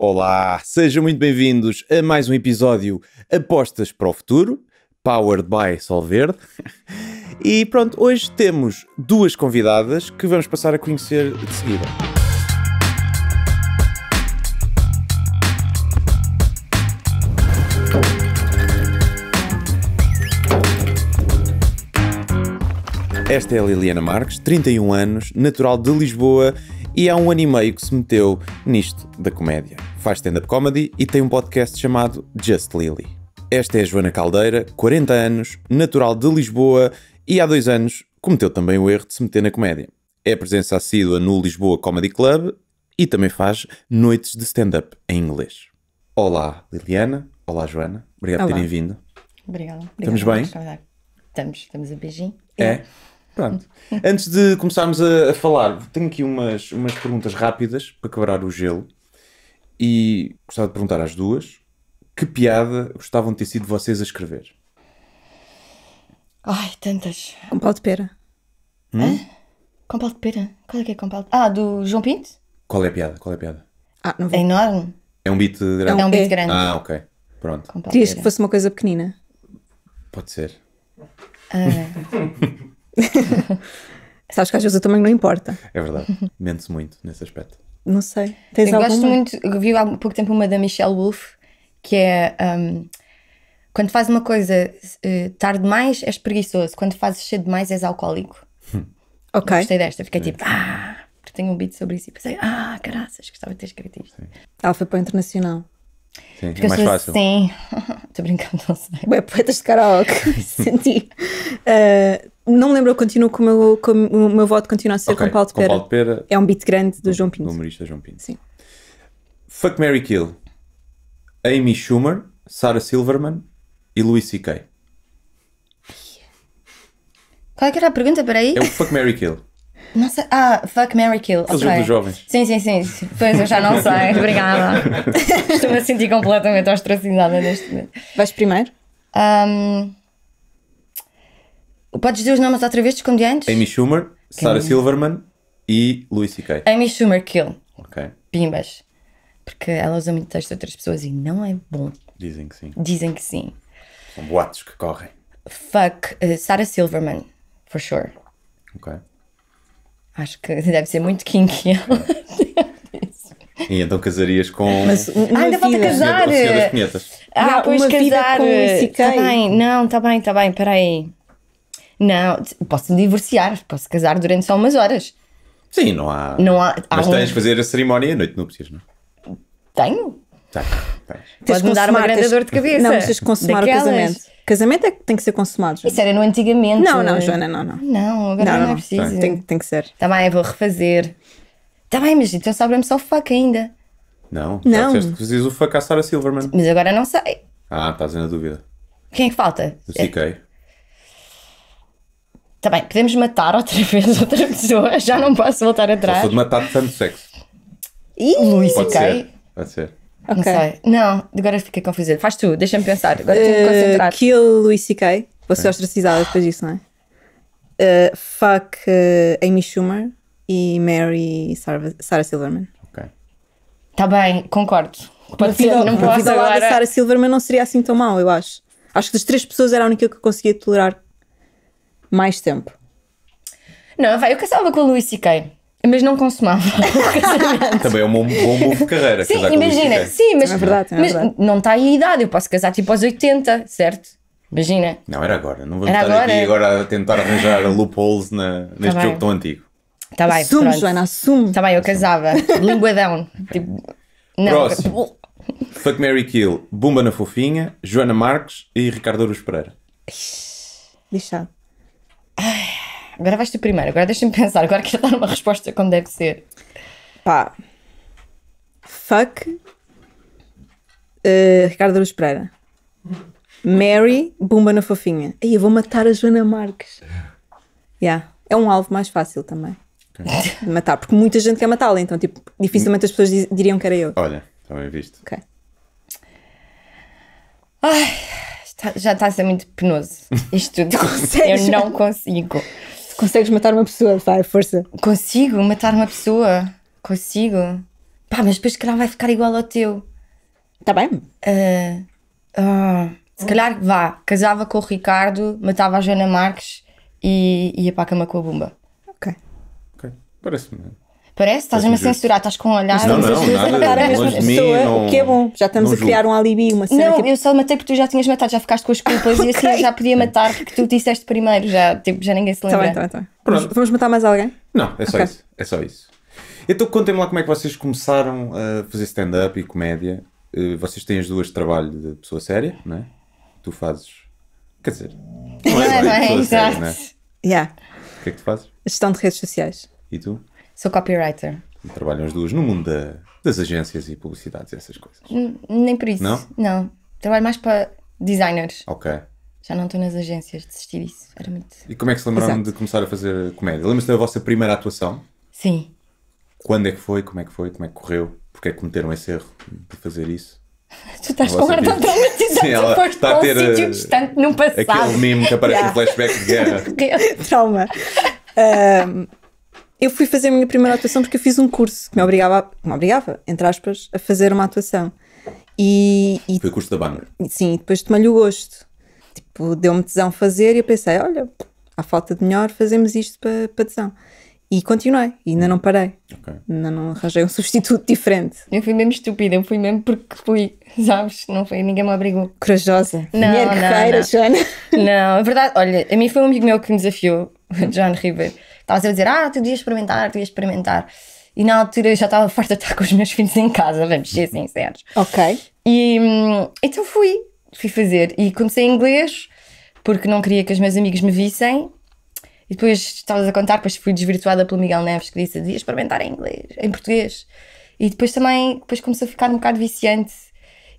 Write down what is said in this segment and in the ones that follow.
Olá, sejam muito bem-vindos a mais um episódio Apostas para o Futuro, powered by Solverde. E pronto, hoje temos duas convidadas que vamos passar a conhecer de seguida. Esta é a Liliana Marques, 31 anos, natural de Lisboa e há um ano e meio que se meteu nisto da comédia faz stand-up comedy e tem um podcast chamado Just Lily. Esta é a Joana Caldeira, 40 anos, natural de Lisboa e há dois anos cometeu também o erro de se meter na comédia. É presença assídua no Lisboa Comedy Club e também faz noites de stand-up em inglês. Olá, Liliana. Olá, Joana. Obrigado Olá. por terem vindo. Obrigada. Estamos bem? Estamos, estamos a beijinho. É. Pronto. Antes de começarmos a, a, falar, tenho aqui umas, umas perguntas rápidas para quebrar o gelo. E gostava de perguntar às duas que piada gostavam de ter sido vocês a escrever? Ai, tantas. Com pau de pera. Hum? Ah, com pau de pera? Qual é que é com pau de... Ah, do João Pinto? Qual é a piada? Qual é a piada? Ah, não É enorme. É um beat grande? É um é beat grande. Ah, ok. Pronto. Querias que fosse uma coisa pequenina? Pode ser. Ah. Sabes que às vezes o tamanho não importa. É verdade. Mente-se muito nesse aspecto. Não sei. Tens eu alguma? gosto muito. Vi há pouco tempo uma da Michelle Wolf que é. Um, quando fazes uma coisa uh, tarde demais, és preguiçoso. Quando fazes cedo demais, és alcoólico. Hum. Ok. Eu gostei desta. Fiquei Sim. tipo, ah, porque tenho um beat sobre isso. E pensei, ah, caraças, gostava de ter escrito isto. Sim. foi para o internacional. Sim, é porque é mais fácil. Sim, estou brincando, não sei. Ué, poetas de karaoke, senti. Uh, não me lembro, eu continuo com o meu, com o meu voto continua a ser okay, com Paulo de Pera. Paulo de Pera. É um beat grande do, do João Pinto. Do humorista João Pinto. Sim. Fuck Mary Kill. Amy Schumer, Sarah Silverman e Louis C.K. Qual é que era a pergunta? aí. É o Fuck Mary Kill. Nossa, ah, Fuck Mary Kill. Os okay. dos jovens. Sim, sim, sim. Pois eu já não sei. Obrigada. Estou-me a sentir completamente ostracizada neste momento. Vais primeiro? Um, Podes dizer os nomes outra vez dos comediantes? Amy Schumer, Sarah Silverman e Louis C.K. Amy Schumer, kill. Ok. Pimbas. Porque ela usa muito texto de outras pessoas e não é bom. Dizem que sim. Dizem que sim. São boatos que correm. Fuck, uh, Sarah Silverman, for sure. Ok. Acho que deve ser muito kinky ela. E então casarias com. Mas ah, ainda falta casar! O senhor, o senhor ah, ah, pois casar. Eh, tá bem, não, tá bem, tá bem, peraí. Não, posso me divorciar, posso casar durante só umas horas. Sim, não há. Não há, há mas um... tens de fazer a cerimónia à noite, não precisas, não? Tenho. Tá, tá. Pode-me dar uma grande tens... dor de cabeça. Não, precisas consumar Daquelas. o casamento. Casamento é que tem que ser consumado. Joana. Isso era no antigamente. Não, não, Joana, não, não. Não, agora não, não, é não é preciso. Tem, tem que ser. Tá bem, vou refazer. Tá bem, mas então sobra-me só o faca ainda. Não, não. Já disseste o faca à Sarah Silverman. Mas agora não sei. Ah, estás na dúvida. Quem é que falta? O CK. É. Está bem, podemos matar outra vez outra pessoa, já não posso voltar atrás. Sou de matar de tanto sexo. Ih, Luís, pode okay. ser. Pode ser. Okay. Não sei. Não, agora fiquei confusa. Faz tu, deixa-me pensar. Agora tenho que eh, concentrar. Kill Louis C.K. Vou ser ostracizada depois disso, não é? Uh, fuck uh, Amy Schumer e Mary Sarah, Sarah Silverman. Ok. Está bem, concordo. Pode ser, não posso agora. Sarah Silverman não seria assim tão mal, eu acho. Acho que das três pessoas era a única que conseguia tolerar mais tempo? Não, vai, eu casava com a Luís Siquei. Mas não consumava. Também é um bom, bom move de carreira. Sim, imagina. Sim, mas, é verdade, é mas é não está aí a idade. Eu posso casar tipo aos 80, certo? Imagina. Não, era agora. Não vamos era estar agora. aqui agora a tentar arranjar loopholes na, tá neste bem. jogo tão antigo. Está bem, assume, Joana, assume. Está bem, eu casava. Linguadão. tipo, não. Próximo. Fuck, Mary Kill, Bumba na Fofinha, Joana Marques e Ricardo Aruz Pereira. Lixado agora vais tu primeiro, agora deixa-me pensar, agora quero dar uma resposta como deve ser. Pá. Fuck. Uh, Ricardo Aruz Pereira. Mary, Bumba na Fofinha. Aí eu vou matar a Joana Marques. Yeah. É um alvo mais fácil também de matar, porque muita gente quer matá-la, então tipo, dificilmente as pessoas diriam que era eu. Olha, está bem visto. Ok. Ai, tá, já está a ser muito penoso. Isto tudo. eu não consigo. Consegues matar uma pessoa, vai, força. Consigo matar uma pessoa. Consigo. Pá, mas depois se calhar vai ficar igual ao teu. Está bem? Uh, uh, se calhar vá, casava com o Ricardo, matava a Joana Marques e ia para a cama com a Bumba. Ok. Ok. Parece-me. Parece? Estás-me a censurar, estás com um olhar. Não, não, não nada, a mesma pessoa, não, o que é bom. Já estamos a criar um alibi, uma cena. Não, que... É eu só matei porque tu já tinhas matado, já ficaste com as culpas okay. e assim eu já podia matar porque tu disseste primeiro, já, tipo, já ninguém se tá lembra. Tá bem, tá bem, tá Pronto. Vamos matar mais alguém? Não, é só okay. isso. É só isso. Então contem-me lá como é que vocês começaram a fazer stand-up e comédia. Eh, vocês têm as duas de trabalho de pessoa séria, não é? Tu fazes. Quer dizer, não é, não é, não é, é exato. Séria, não é? Yeah. O que é que tu fazes? Gestão de redes sociais. E tu? Sou copywriter. Trabalham as duas no mundo da, das agências e publicidades, essas coisas. N nem por isso. Não? Não. Trabalho mais para designers. Ok. Já não estou nas agências, desisti disso. Era muito. E como é que se lembraram Exato. de começar a fazer comédia? Lembra-se da vossa primeira atuação? Sim. Quando é que foi? Como é que foi? Como é que correu? Porquê é que cometeram esse erro de fazer isso? Tu estás com ar tão traumatizado Sim, ela foste a ter um eh, sítio distante num passado. Aquele meme que aparece yeah. no flashback de guerra. Trauma. Um, eu fui fazer a minha primeira atuação porque eu fiz um curso que me obrigava, me obrigava entre aspas, a fazer uma atuação. E, e Foi o curso da banca. Sim, depois tomei-lhe o gosto. Tipo, deu-me tesão fazer e eu pensei, olha, à falta de melhor, fazemos isto para, para tesão. E continuei, e ainda não parei. Okay. Ainda não arranjei um substituto diferente. Eu fui mesmo estúpida, eu fui mesmo porque fui, sabes? Não foi, ninguém me obrigou. Corajosa. Não, Minha não, guerreira, não. Joana. Não, é verdade. Olha, a mim foi um amigo meu que me desafiou, John River. Estava sempre a dizer, ah, tu devias experimentar, tu devias experimentar. E na altura eu já estava farta de estar com os meus filhos em casa, vamos ser sinceros. Ok. E hum, então fui, fui fazer. E comecei em inglês, porque não queria que os meus amigos me vissem. E depois estavas a contar, depois fui desvirtuada pelo Miguel Neves, que disse, devias experimentar em inglês, em português. E depois também, depois começou a ficar um bocado viciante.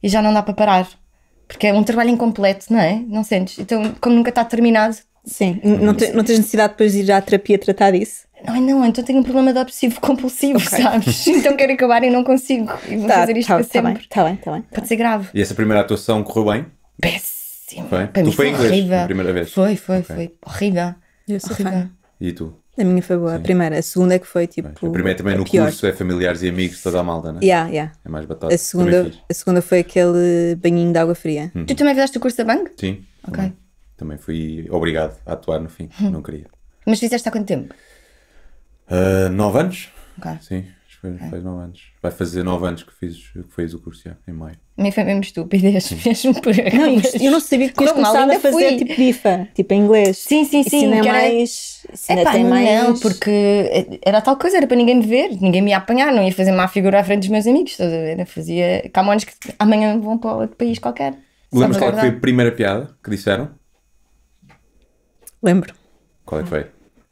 E já não dá para parar porque é um trabalho incompleto, não é? Não sentes? Então, como nunca está terminado, Sim, não, te, não tens necessidade depois de ir à terapia tratar disso? Ai não, então tenho um problema de obsessivo compulsivo, okay. sabes? Então quero acabar e não consigo. E vou tá, fazer isto tá, para tá sempre. Está bem, está bem, tá Pode ser grave. E essa primeira atuação correu bem? Péssimo. Foi? Para tu mim foi em inglês horrível. primeira vez? Foi, foi, okay. foi. Horrível. Eu sou horrível. E tu? A minha foi boa, Sim. a primeira. A segunda é que foi tipo. A primeira também a no pior. curso é familiares e amigos, toda a malda, né? Yeah, yeah. É mais batata. A segunda, a segunda foi aquele banhinho de água fria. Uhum. Tu também fizeste o curso da Bang? Sim. Ok. Também também fui obrigado a atuar no fim, hum. não queria. Mas fizeste há quanto tempo? Uh, nove anos. Okay. Sim, acho que faz nove anos. Vai fazer nove anos que fiz, que fiz o curso já, em maio. A mim foi mesmo estúpido mesmo por não, eu não sabia que tinhas começado a fazer fui. tipo bifa, tipo em inglês. Sim, sim, sim. E se não é era... mais. Se Epá, mais... não, porque era tal coisa, era para ninguém me ver, ninguém me ia apanhar, não ia fazer má figura à frente dos meus amigos, estás a ver? Eu fazia camões que amanhã vão para outro país qualquer. Lembras qual é foi a primeira piada que disseram? Lembro. Qual é que foi?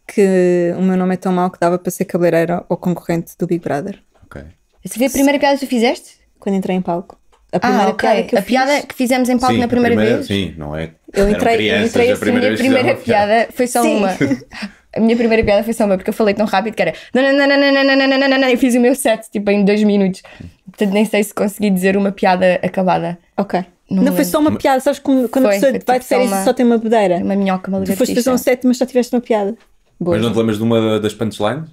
Que o meu nome é tão mau que dava para ser cabeleireira ou concorrente do Big Brother. Ok. Essa foi a primeira piada que tu fizeste? Quando entrei em palco. A ah, primeira ah, okay. piada que A piada que fizemos em palco sim, na primeira, primeira, vez? Sim, não é? Eu entrei, crianças, eu entrei assim, a minha primeira piada, foi só sim. uma. a minha primeira piada foi só uma, porque eu falei tão rápido que era não e fiz o meu set tipo em dois minutos. Portanto, nem sei se consegui dizer uma piada acabada. Ok. Não, não foi é? só uma piada, sabes? Quando, quando a pessoa foi, vai tipo de férias uma, e só tem uma bedeira. Uma minhoca, uma lagartixa. Tu foste fazer um set, mas só tiveste uma piada. Boa. Mas não te lembras de uma das punchlines?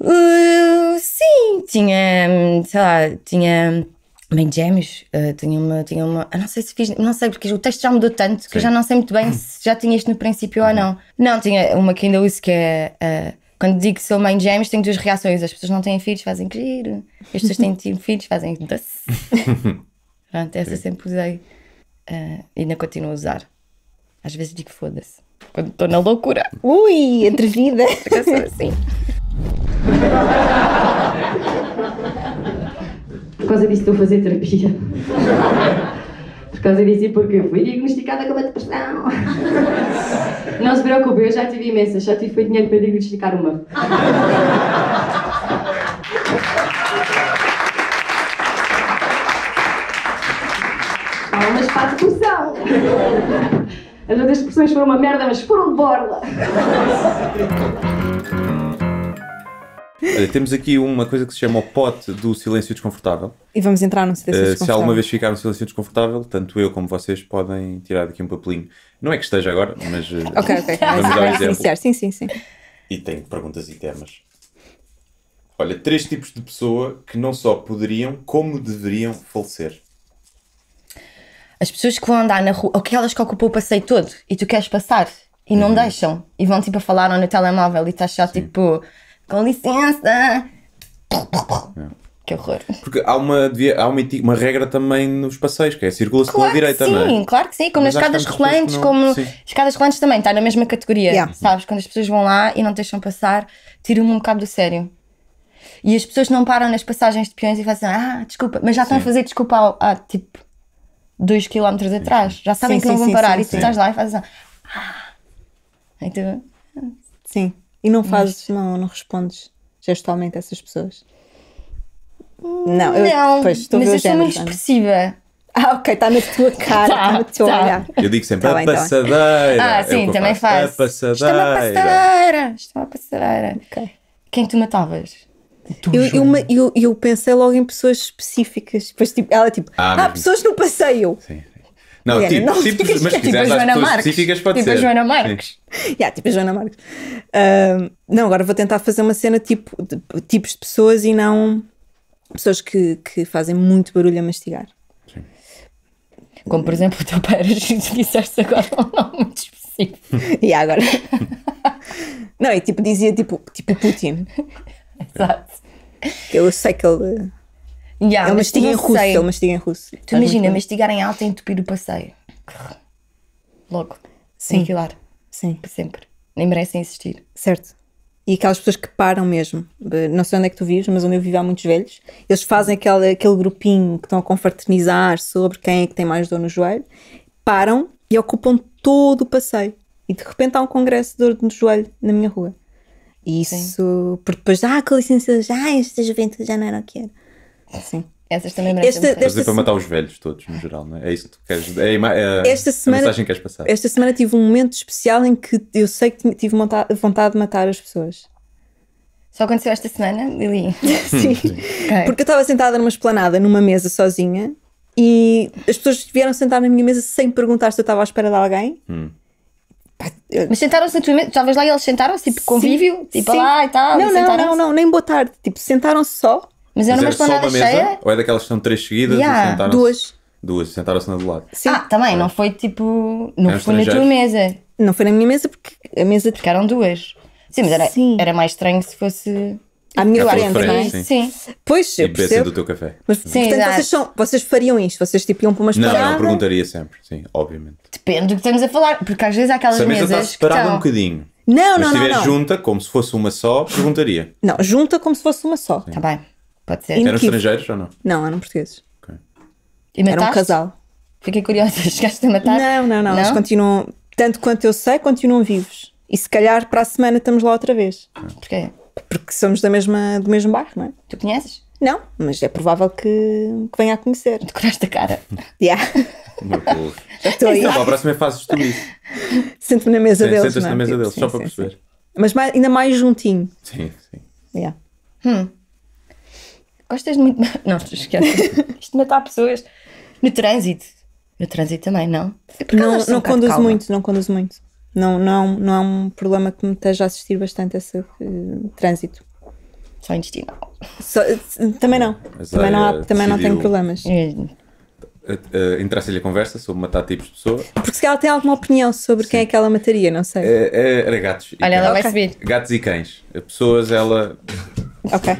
Uh, sim, tinha, sei lá, tinha bem gêmeos, uh, tinha uma, tinha uma, não sei se fiz, não sei porque o texto já mudou tanto que eu já não sei muito bem se já tinha isto no princípio ou não. Não, tinha uma que ainda uso que é, uh, quando digo que sou mãe de gêmeos tenho duas reações, as pessoas não têm filhos fazem giro, as pessoas têm tipo, filhos fazem doce. Pronto, essa Sim. sempre usei uh, ainda continuo a usar. Às vezes digo foda-se. Quando estou na loucura. Ui, entrevida. Fica assim. Por causa disso estou a fazer terapia. Por causa disso e porque fui diagnosticada com uma depressão. Não se preocupe, eu já tive imensas, já tive foi dinheiro para diagnosticar uma. mas faz a As outras expressões foram uma merda, mas foram de borla. Olha, temos aqui uma coisa que se chama o pote do silêncio desconfortável. E vamos entrar no silêncio eh, desconfortável. Uh, se alguma vez ficar no silêncio desconfortável, tanto eu como vocês podem tirar daqui um papelinho. Não é que esteja agora, mas. Eh, ok, ok. Vamos dar um exemplo. Iniciar. Sim, sim, sim. E tenho perguntas e temas. Olha, três tipos de pessoa que não só poderiam, como deveriam falecer. As pessoas que vão andar na rua, aquelas que ocupam o passeio todo e tu queres passar e não uhum. deixam e vão tipo a falar no telemóvel e estás só tipo com licença. É. Que horror. Porque há uma, há uma, uma regra também nos passeios, que é circula-se claro pela direita, sim, não é? Sim, claro que sim, como Mas nas escadas rolantes, não... como sim. escadas rolantes também, está na mesma categoria, yeah. sabes? Quando as pessoas vão lá e não deixam passar, tiram-me um bocado do sério. E as pessoas não param nas passagens de peões e fazem, ah, desculpa, mas já estão sim. a fazer desculpa ao, ah, tipo, 2 km atrás. Já sabem sim, que não vão parar sim, e tu estás lá e fazes assim. Ah. Então, sim. E não fazes, mas... não, não respondes gestualmente a essas pessoas. Não, eu, não, pois, mas eu sou muito expressiva. Ah, ok, está na tua cara, está no teu tá. olhar. Eu digo sempre tá a é tá bem, passadeira. ah, sim, também faz. A passadeira. uma passadeira. é uma passadeira. Okay. Quem tu matavas? Eu, eu, eu, eu, pensei logo em pessoas específicas. Depois, tipo, ela tipo, ah, ah pessoas no passeio. Sim. Não, tipo, não tipo, mas tipo a Joana Marques. Tipo ser. a Joana Marques. Yeah, tipo a Joana Marques. Uh, não, agora vou tentar fazer uma cena tipo de, tipos de pessoas e não pessoas que, que fazem muito barulho a mastigar. Sim. Como por exemplo o teu pai era disseste agora um nome muito específico. e agora? não, e tipo dizia tipo, tipo Putin. Exato. Eu sei que ele. É yeah, ele é mastiga em russo. Ele é mastiga em russo. Tu imagina, mastigar em alta e entupir o passeio. Logo. Sim. Aniquilar. Sim. Para sempre. Nem merecem existir. Certo. E aquelas pessoas que param mesmo. Não sei onde é que tu vives, mas onde eu vivo há muitos velhos. Eles fazem aquele, aquele grupinho que estão a confraternizar sobre quem é que tem mais dor no joelho. Param e ocupam todo o passeio. E de repente há um congresso de dor no joelho na minha rua. E isso, Sim. porque depois, ah, com licença, já, esta juventude já não era o que era. Sim. essas também merecem. Esta, esta é para matar os velhos todos, no geral, não é? É isso que tu queres. É, é, é esta semana, a mensagem que queres passar. Esta semana tive um momento especial em que eu sei que tive vontade de matar as pessoas. Só aconteceu esta semana, Lili? Sim. Sim. Okay. Porque eu estava sentada numa esplanada, numa mesa sozinha, e as pessoas vieram sentar na minha mesa sem perguntar se eu estava à espera de alguém. Hum. Mas sentaram-se na tua mesa? Estavas lá e eles sentaram-se? Tipo, convívio? Sim, tipo, sim. lá e tal? Não, e não, não, não, nem boa tarde. Tipo, sentaram-se só. Mas era uma esplanada cheia? Mesa, ou é daquelas que são três seguidas yeah. Duas. Duas, sentaram-se na do lado. Sim. Ah, também, tá é. não foi tipo... Não foi na tua mesa. Não foi na minha mesa porque a mesa... Ficaram duas. Sim, mas era, Sim. era mais estranho se fosse à mil à é frente, não é? Sim. sim. Pois, eu e percebo. do teu café. Mas, sim, portanto, vocês, são, vocês fariam isto? Vocês tipo iam para uma esplanada? Não, não, perguntaria sempre, sim, obviamente. Depende do que estamos a falar, porque às vezes há aquelas mesas. a mesa mesas está separada um bocadinho. Não, mas não, não. Se estiver junta, como se fosse uma só, perguntaria. Não, junta como se fosse uma só. Está bem, pode ser. Eram estrangeiros ou não? Não, eram portugueses. Ok. E mataste? Era um casal. Fiquei curiosa, chegaste a matar? Não, não, não, não. Eles continuam, tanto quanto eu sei, continuam vivos. E se calhar para a semana estamos lá outra vez. Porquê? porque somos da mesma, do mesmo bairro, não é? Tu conheces? Não, mas é provável que, que venha a conhecer. Decoraste a cara. Yeah. Já estou aí. Então, a próxima é fazes tu isso. Sento-me na mesa sim, deles. Sentas-te é? na mesa deles, sim, só sim, para perceber. Mas mais, ainda mais juntinho. Sim, sim. Yeah. Hum. Gostas muito. Não, esquece. Isto matar pessoas. No trânsito. No trânsito também, não? É não, não muito, não conduzo muito. Não, não, é não é um problema que me esteja a assistir bastante esse uh, trânsito. Só intestinal. Só, também não. Mas também, não, há, também não tenho problemas. É. Eh, interessa entrasse-lhe a conversa sobre matar tipos de pessoa. Porque se ela tem alguma opinião sobre Sim. quem é que ela mataria, não sei. É, é, era gatos. Olha, ela vai saber. Gatos e cães. Pessoas, ela. Ok.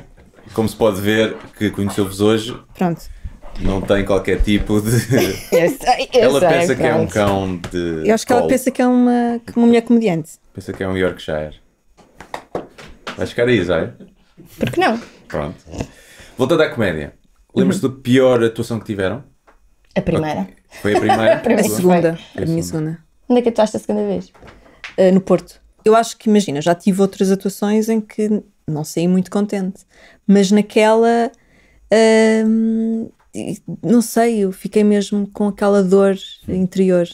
Como se pode ver, que conheceu-vos hoje. Pronto não tem qualquer tipo de. ela pensa que é um cão de. Eu acho que ela pensa que é uma, uma mulher comediante. Pensa que é um Yorkshire. Vai ficar aí, já é? Porque não? Pronto. Voltando à comédia. Lembras-te uhum. da pior atuação que tiveram? A primeira. Foi a primeira? a, primeira. a segunda. Foi. A, minha segunda. Onde é que atuaste a segunda vez? Uh, no Porto. Eu acho que, imagina, já tive outras atuações em que não saí muito contente. Mas naquela. Uh, não sei, eu fiquei mesmo com aquela dor interior.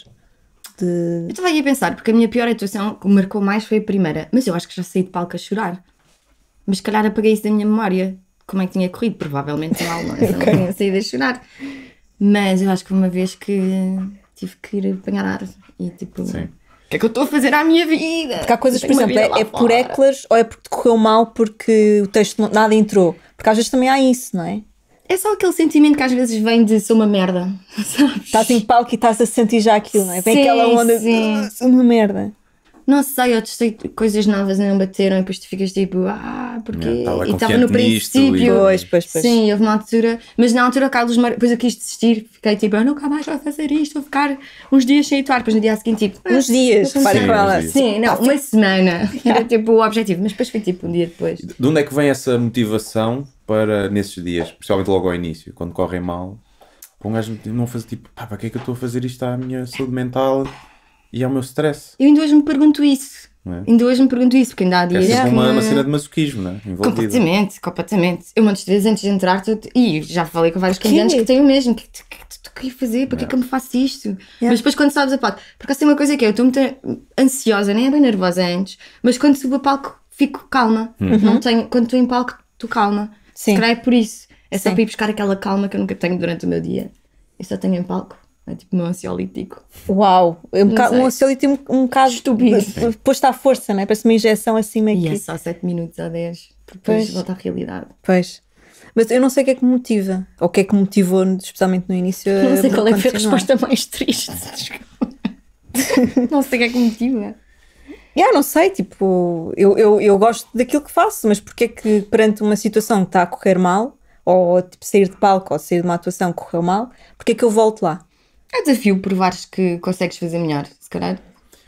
De... Eu estava aí a pensar, porque a minha pior atuação que marcou mais foi a primeira, mas eu acho que já saí de palco a chorar. Mas se calhar apaguei isso da minha memória, como é que tinha corrido, provavelmente mal, mas okay. não tinha saído a chorar. Mas eu acho que uma vez que tive que ir apanhar ar e tipo. Sim. O que é que eu estou a fazer à minha vida? Porque há coisas, por exemplo, é, é por eclas ou é porque correu mal porque o texto nada entrou. Porque às vezes também há isso, não é? É só aquele sentimento que às vezes vem de ser uma merda, sabes? Estás em assim, palco e estás a sentir já aquilo, não é? Vem sim, aquela onda sim. de ah, sou uma merda não sei, eu testei coisas novas e não bateram, e depois tu ficas tipo, ah, porque. e estava no princípio. E... Pois, pois, pois. Sim, houve uma altura, mas na altura o Carlos Moura, depois eu quis desistir, fiquei tipo, eu nunca mais vou fazer isto, vou ficar uns dias sem atuar, depois no dia seguinte, tipo, ah, uns dias, para com ela. Sim, não, uma semana era tipo o objetivo, mas depois foi tipo um dia depois. De onde é que vem essa motivação para nesses dias, principalmente logo ao início, quando correm mal? Para um gajo não fazer tipo, pá, para que é que eu estou a fazer isto à minha saúde mental? E é o meu stress. Eu ainda hoje me pergunto isso. É? Ainda hoje me pergunto isso, porque ainda há é dias. É uma, uma cena de masoquismo, não é? Completamente, completamente. Eu muitas vezes antes de entrar, tu, e já falei com vários candidatos que tenho mesmo. O que, é que, tu que fazer? Para que é que eu me faço isto? É. Mas depois quando sabes a palco. Porque assim, é uma coisa que é, eu estou muito ansiosa, nem é bem nervosa antes, mas quando subo a palco, fico calma. Uhum. Não tenho, quando estou em palco, estou calma. Sim. Se calhar é por isso. É só Sim. para ir buscar aquela calma que eu nunca tenho durante o meu dia. Eu só tenho em palco. É tipo um ansiolítico. Uau! É um, um ansiolítico um, bocado caso estúpido. Posto à força, né? Parece uma injeção assim aqui. E é só 7 minutos a 10. Depois pois. volta à realidade. Pois. Mas eu não sei o que é que me motiva. Ou o que é que me motivou, especialmente no início. Não sei qual é a resposta mais triste. não sei o que é que me motiva. Yeah, não sei, tipo, eu, eu, eu gosto daquilo que faço, mas porque é que perante uma situação que está a correr mal, ou tipo, sair de palco ou sair de uma atuação que correu mal, porque é que eu volto lá? É o desafio provares que consegues fazer melhor, se calhar.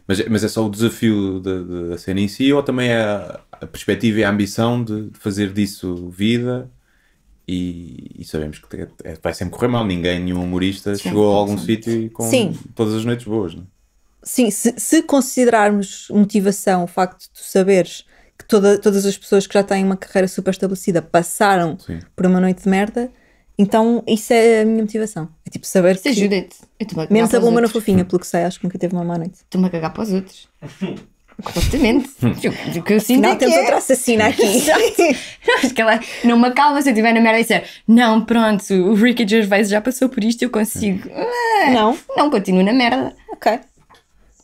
Mas, é, mas é só o desafio de, de, da cena em si ou também é a, a perspectiva e a ambição de fazer disso vida? E, e sabemos que é, vai sempre correr mal. Ninguém, nenhum humorista, sim, chegou a algum sítio com sim. todas as noites boas. Não? É? Sim, se, se considerarmos motivação o facto de tu saberes que toda, todas as pessoas que já têm uma carreira super estabelecida passaram Sim. por uma noite de merda, então, isso é a minha motivação. É tipo saber isso é que. ajuda-te. Menos a bomba na fofinha, pelo que sei, acho que nunca teve uma má noite. Estou-me a cagar para os outros. Completamente. O hum. que eu sinto é Não, que temos é. outra assassina aqui. Acho que ela não me acalma se eu estiver na merda e disser não, pronto, o Ricky Gervais já passou por isto, eu consigo. Ah, não, Não, continuo na merda. ok.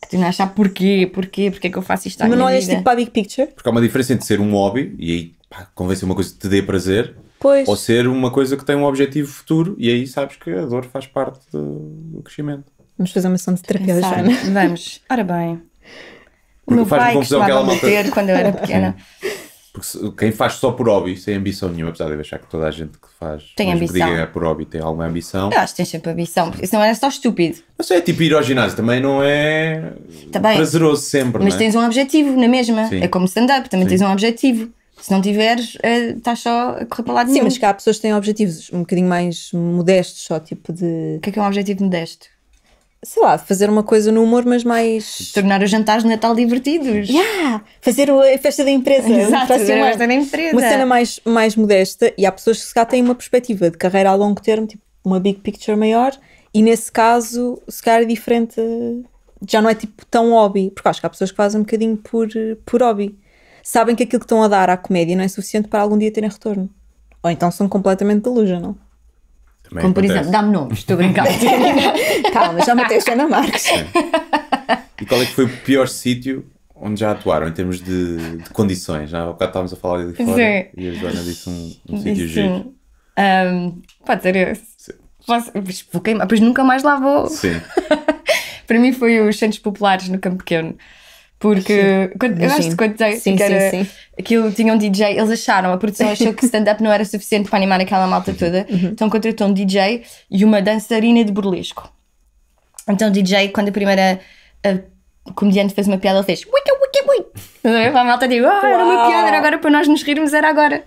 Continuo a achar porquê, porquê, porquê que eu faço isto à Mas não olhas tipo para a Big Picture? Porque há uma diferença entre ser um hobby e aí pá, convencer uma coisa que te dê prazer Pois. Ou ser uma coisa que tem um objetivo futuro e aí sabes que a dor faz parte do crescimento. Vamos fazer uma sessão de terapia hoje, Vamos. Ora bem. Porque o meu faz pai confusão que ela malta... quando eu era pequena. Porque quem faz só por hobby, sem ambição nenhuma, apesar de eu achar que toda a gente que faz tem ambição. Que é por hobby tem alguma ambição. Eu acho que tens sempre ambição, porque senão é só estúpido. Mas é tipo ir ao ginásio, também não é também. Tá prazeroso sempre. Mas é? tens um objetivo na mesma. Sim. É como stand-up, também Sim. tens um objetivo. Se não tiveres, eh, estás só a correr para lá de Sim, nenhum. mas cá há pessoas que têm objetivos um bocadinho mais modestos, só tipo de. O que é que é um objetivo modesto? Sei lá, fazer uma coisa no humor, mas mais. Tornar os jantares de Natal divertidos. Yeah! Fazer a festa da empresa. Exato, fazer festa da empresa. Uma cena mais, mais modesta. E há pessoas que se cá têm uma perspectiva de carreira a longo termo, tipo uma big picture maior. E nesse caso, se calhar é diferente. Já não é tipo tão hobby. Porque acho que há pessoas que fazem um bocadinho por, por hobby sabem que aquilo que estão a dar à comédia não é suficiente para algum dia terem retorno. Ou então são completamente delusional. Também Como por exemplo, dá-me nomes, estou a brincar. Calma, já matei a Xana Marques. E qual é que foi o pior sítio onde já atuaram em termos de, de condições? Já há bocado estávamos a falar de fora Sim. e a Joana disse um, um sítio giro. Um, pode ser esse. Posso, vou queimar, ah, pois nunca mais lá vou. Sim. Para mim foi os Santos Populares no Campo Pequeno. Porque quando, eu acho que quando sim, que era, sim, sim. aquilo tinha um DJ, eles acharam, a produção achou que stand-up não era suficiente para animar aquela malta uhum. toda, uhum. então contratou um DJ e uma dançarina de burlesco. Então o DJ, quando a primeira a comediante fez uma piada, ele fez wicca, wicca, wicca. A malta digo, tipo, ah, era uma piada, era agora para nós nos rirmos, era agora.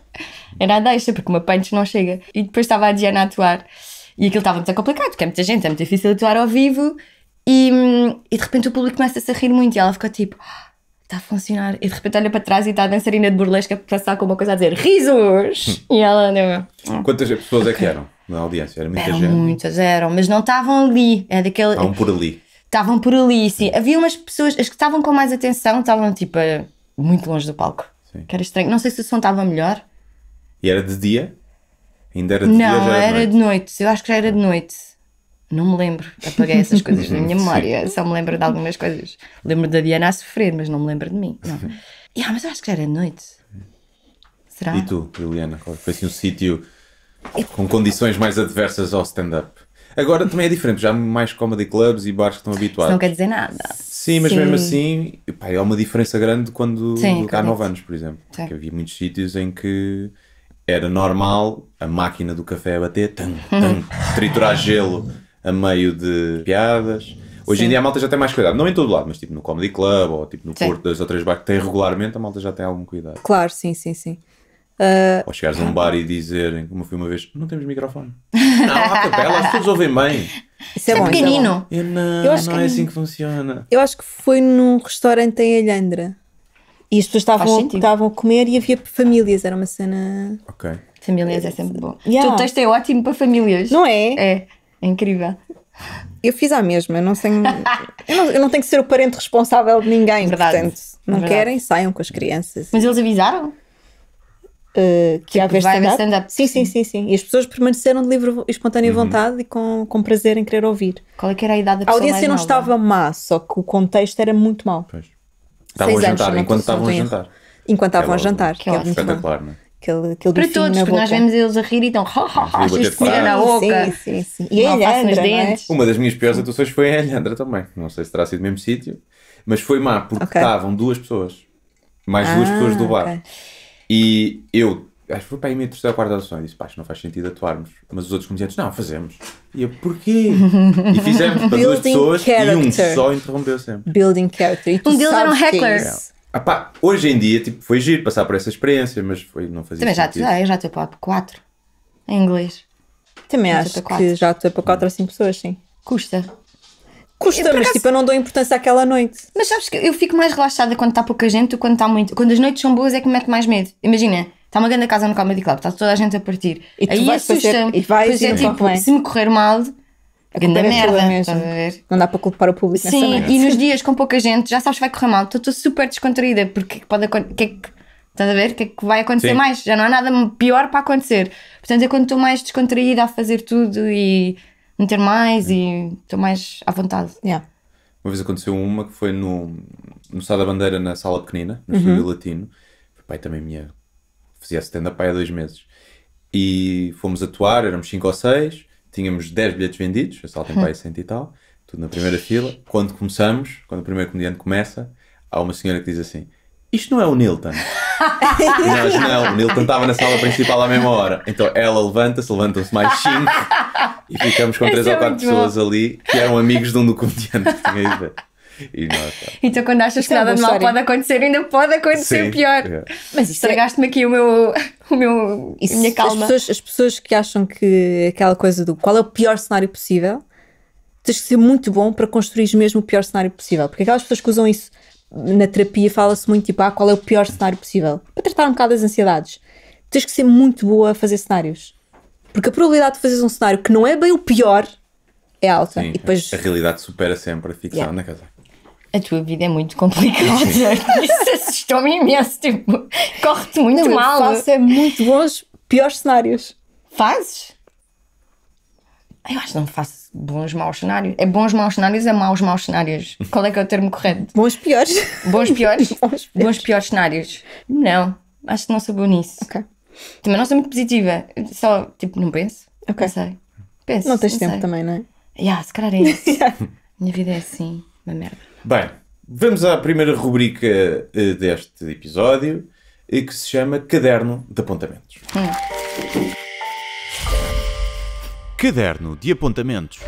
Era a deixa, porque uma punch não chega. E depois estava a Diana a atuar. E aquilo estava muito complicado, porque é muita gente, é muito difícil atuar ao vivo e, e de repente o público começa-se a rir muito e ela fica tipo, está ah, a funcionar. E de repente olha para trás e está a dançarina de burlesca a passar com uma coisa a dizer risos! Hum. e ela andou. Ah. Quantas pessoas okay. é que eram na audiência? Era muita eram gente. Muitas eram, mas não estavam ali. É daquele. Estavam por ali. Estavam por ali, sim. Havia umas pessoas, as que estavam com mais atenção estavam tipo muito longe do palco. Sim. Que era estranho. Não sei se o som estava melhor. E era de dia? Ainda era de não, dia? Não, era, era de noite. Eu acho que já era de noite. Não me lembro, apaguei essas coisas da minha memória, só me lembro de algumas coisas. Lembro da Diana a sofrer, mas não me lembro de mim. Não. ah, mas eu acho que já era noite. Será? E tu, Liliana, foi assim um sítio com condições mais adversas ao stand-up? Agora também é diferente, já há mais comedy clubs e bares que estão habituados. Isso não quer dizer nada. Sim, mas Sim. mesmo assim, pá, é uma diferença grande quando Sim, há 9 anos, por exemplo. Porque havia muitos sítios em que era normal a máquina do café a bater, tan, tan, triturar gelo a meio de piadas. Hoje Sim. em dia a malta já tem mais cuidado, não em todo lado, mas tipo no Comedy Club ou tipo no sim. Porto das outras bares que tem regularmente, a malta já tem algum cuidado. Claro, sim, sim, sim. Uh... Ou chegares a um bar e dizerem, como fui uma vez, não temos microfone. não, há capela, as pessoas ouvem bem. Isso é, é bom, é pequenino. É bom. Eu não, eu acho não que... é, é assim que funciona. Eu acho que foi num restaurante em Alhandra e as pessoas estavam, estavam a comer e havia famílias, era uma cena. Ok. Famílias é sempre bom. Yeah. O teu texto é ótimo para famílias. Não é? É. É incrível. Eu fiz a mesma, eu não, tenho, eu, não, eu não tenho que ser o parente responsável de ninguém, Verdade. portanto, não Verdade. querem, saiam com as crianças. Mas eles avisaram? Uh, que tipo, haver stand-up. Stand sim, sim, sim, sim, E as pessoas permaneceram de livre e espontânea uhum. vontade e com, com prazer em querer ouvir. Qual é que era a idade da pessoa A audiência não nova? estava má, só que o contexto era muito mau. Pois. Estavam a jantar, enquanto é estavam a jantar. Enquanto estavam a jantar, que é, é espetacular, não é? Para todos, porque boca. nós vemos eles a rir e estão cheios de comida na boca. Sim, sim, sim. E a Alhandra, é? Uma das minhas piores atuações foi a Alhandra também. Não sei se terá sido o mesmo sítio, mas foi má, porque okay. estavam duas pessoas. Mais ah, duas pessoas do bar. Okay. E eu acho que foi para aí a minha terceira ou quarta ação. Eu disse, pá, não faz sentido atuarmos. Mas os outros comediantes, não, fazemos. E eu, porquê? E fizemos para duas pessoas character. e um só interrompeu sempre. Building character. um deles era um heckler. É ah, pá, hoje em dia tipo, foi giro passar por essa experiência, mas foi, não fazia Também já já estou para 4 em inglês. Também já acho que já estou para 4 ou 5 pessoas, sim. Custa. Custa, mas tipo, eu não dou importância àquela noite. Mas sabes que eu fico mais relaxada quando está pouca gente do que quando está muito. Quando as noites são boas é que me mete mais medo. Imagina, está uma grande casa no Comedy Club, está toda a gente a partir. E Aí assusta-me. Fazer... E vais pois é, tipo, se me correr mal, a é merda, mesmo. Não dá para culpar o público Sim, nessa merda. e nos dias com pouca gente, já sabes que vai correr mal, estou super descontraída, porque pode acontecer, é que estás a ver? O que é que vai acontecer Sim. mais? Já não há nada pior para acontecer. Portanto, é quando estou mais descontraída a fazer tudo e meter mais e estou mais à vontade. Yeah. Uma vez aconteceu uma que foi no, no Sá da Bandeira, na sala pequenina, no uhum. estúdio latino. O pai também minha fazia stand-up há dois meses. E fomos atuar, éramos cinco ou seis, tínhamos 10 bilhetes vendidos, a salto em pai e tal, tudo na primeira fila. Quando começamos, quando o primeiro comediante começa, há uma senhora que diz assim: Isto não é o Nilton. Nós não, é o Nilton estava na sala principal à mesma hora. Então ela levanta-se, levantam-se mais 5 e ficamos com 3 é ou 4 pessoas bom. ali que eram amigos de um do comediante que tinha ido ver. E então, quando achas que é nada é de mal pode acontecer, ainda pode acontecer Sim, pior. É. Mas é- estragaste-me aqui o meu. O meu isso, minha calma. As pessoas, as pessoas que acham que aquela coisa do qual é o pior cenário possível, tens que ser muito bom para construir mesmo o pior cenário possível. Porque aquelas pessoas que usam isso na terapia, fala-se muito tipo, ah, qual é o pior cenário possível? Para tratar um bocado das ansiedades. Tens que ser muito boa a fazer cenários. Porque a probabilidade de fazeres um cenário que não é bem o pior é alta. Sim, e depois... A realidade supera sempre a ficção yeah. na casa a tua vida é muito complicada. Isso assustou-me imenso. Tipo, corre-te muito não, mal. Eu faço é muito bons, piores cenários. Fazes? Eu acho que não faço bons, maus cenários. É bons, maus cenários é maus, maus cenários. Qual é que é o termo correto? Bons, piores. Bons, piores? bons, piores. Bons, piores cenários. Não, acho que não sou boa nisso. Ok. Também não sou muito positiva. Só, tipo, não penso. Ok. Não sei. Penso. Não tens não tempo sei. também, não é? Yeah, se calhar é isso. yeah. Minha vida é assim, uma merda. Bem, vamos à primeira rubrica eh, deste episódio, eh, que se chama Caderno de Apontamentos. Hum. Caderno de Apontamentos.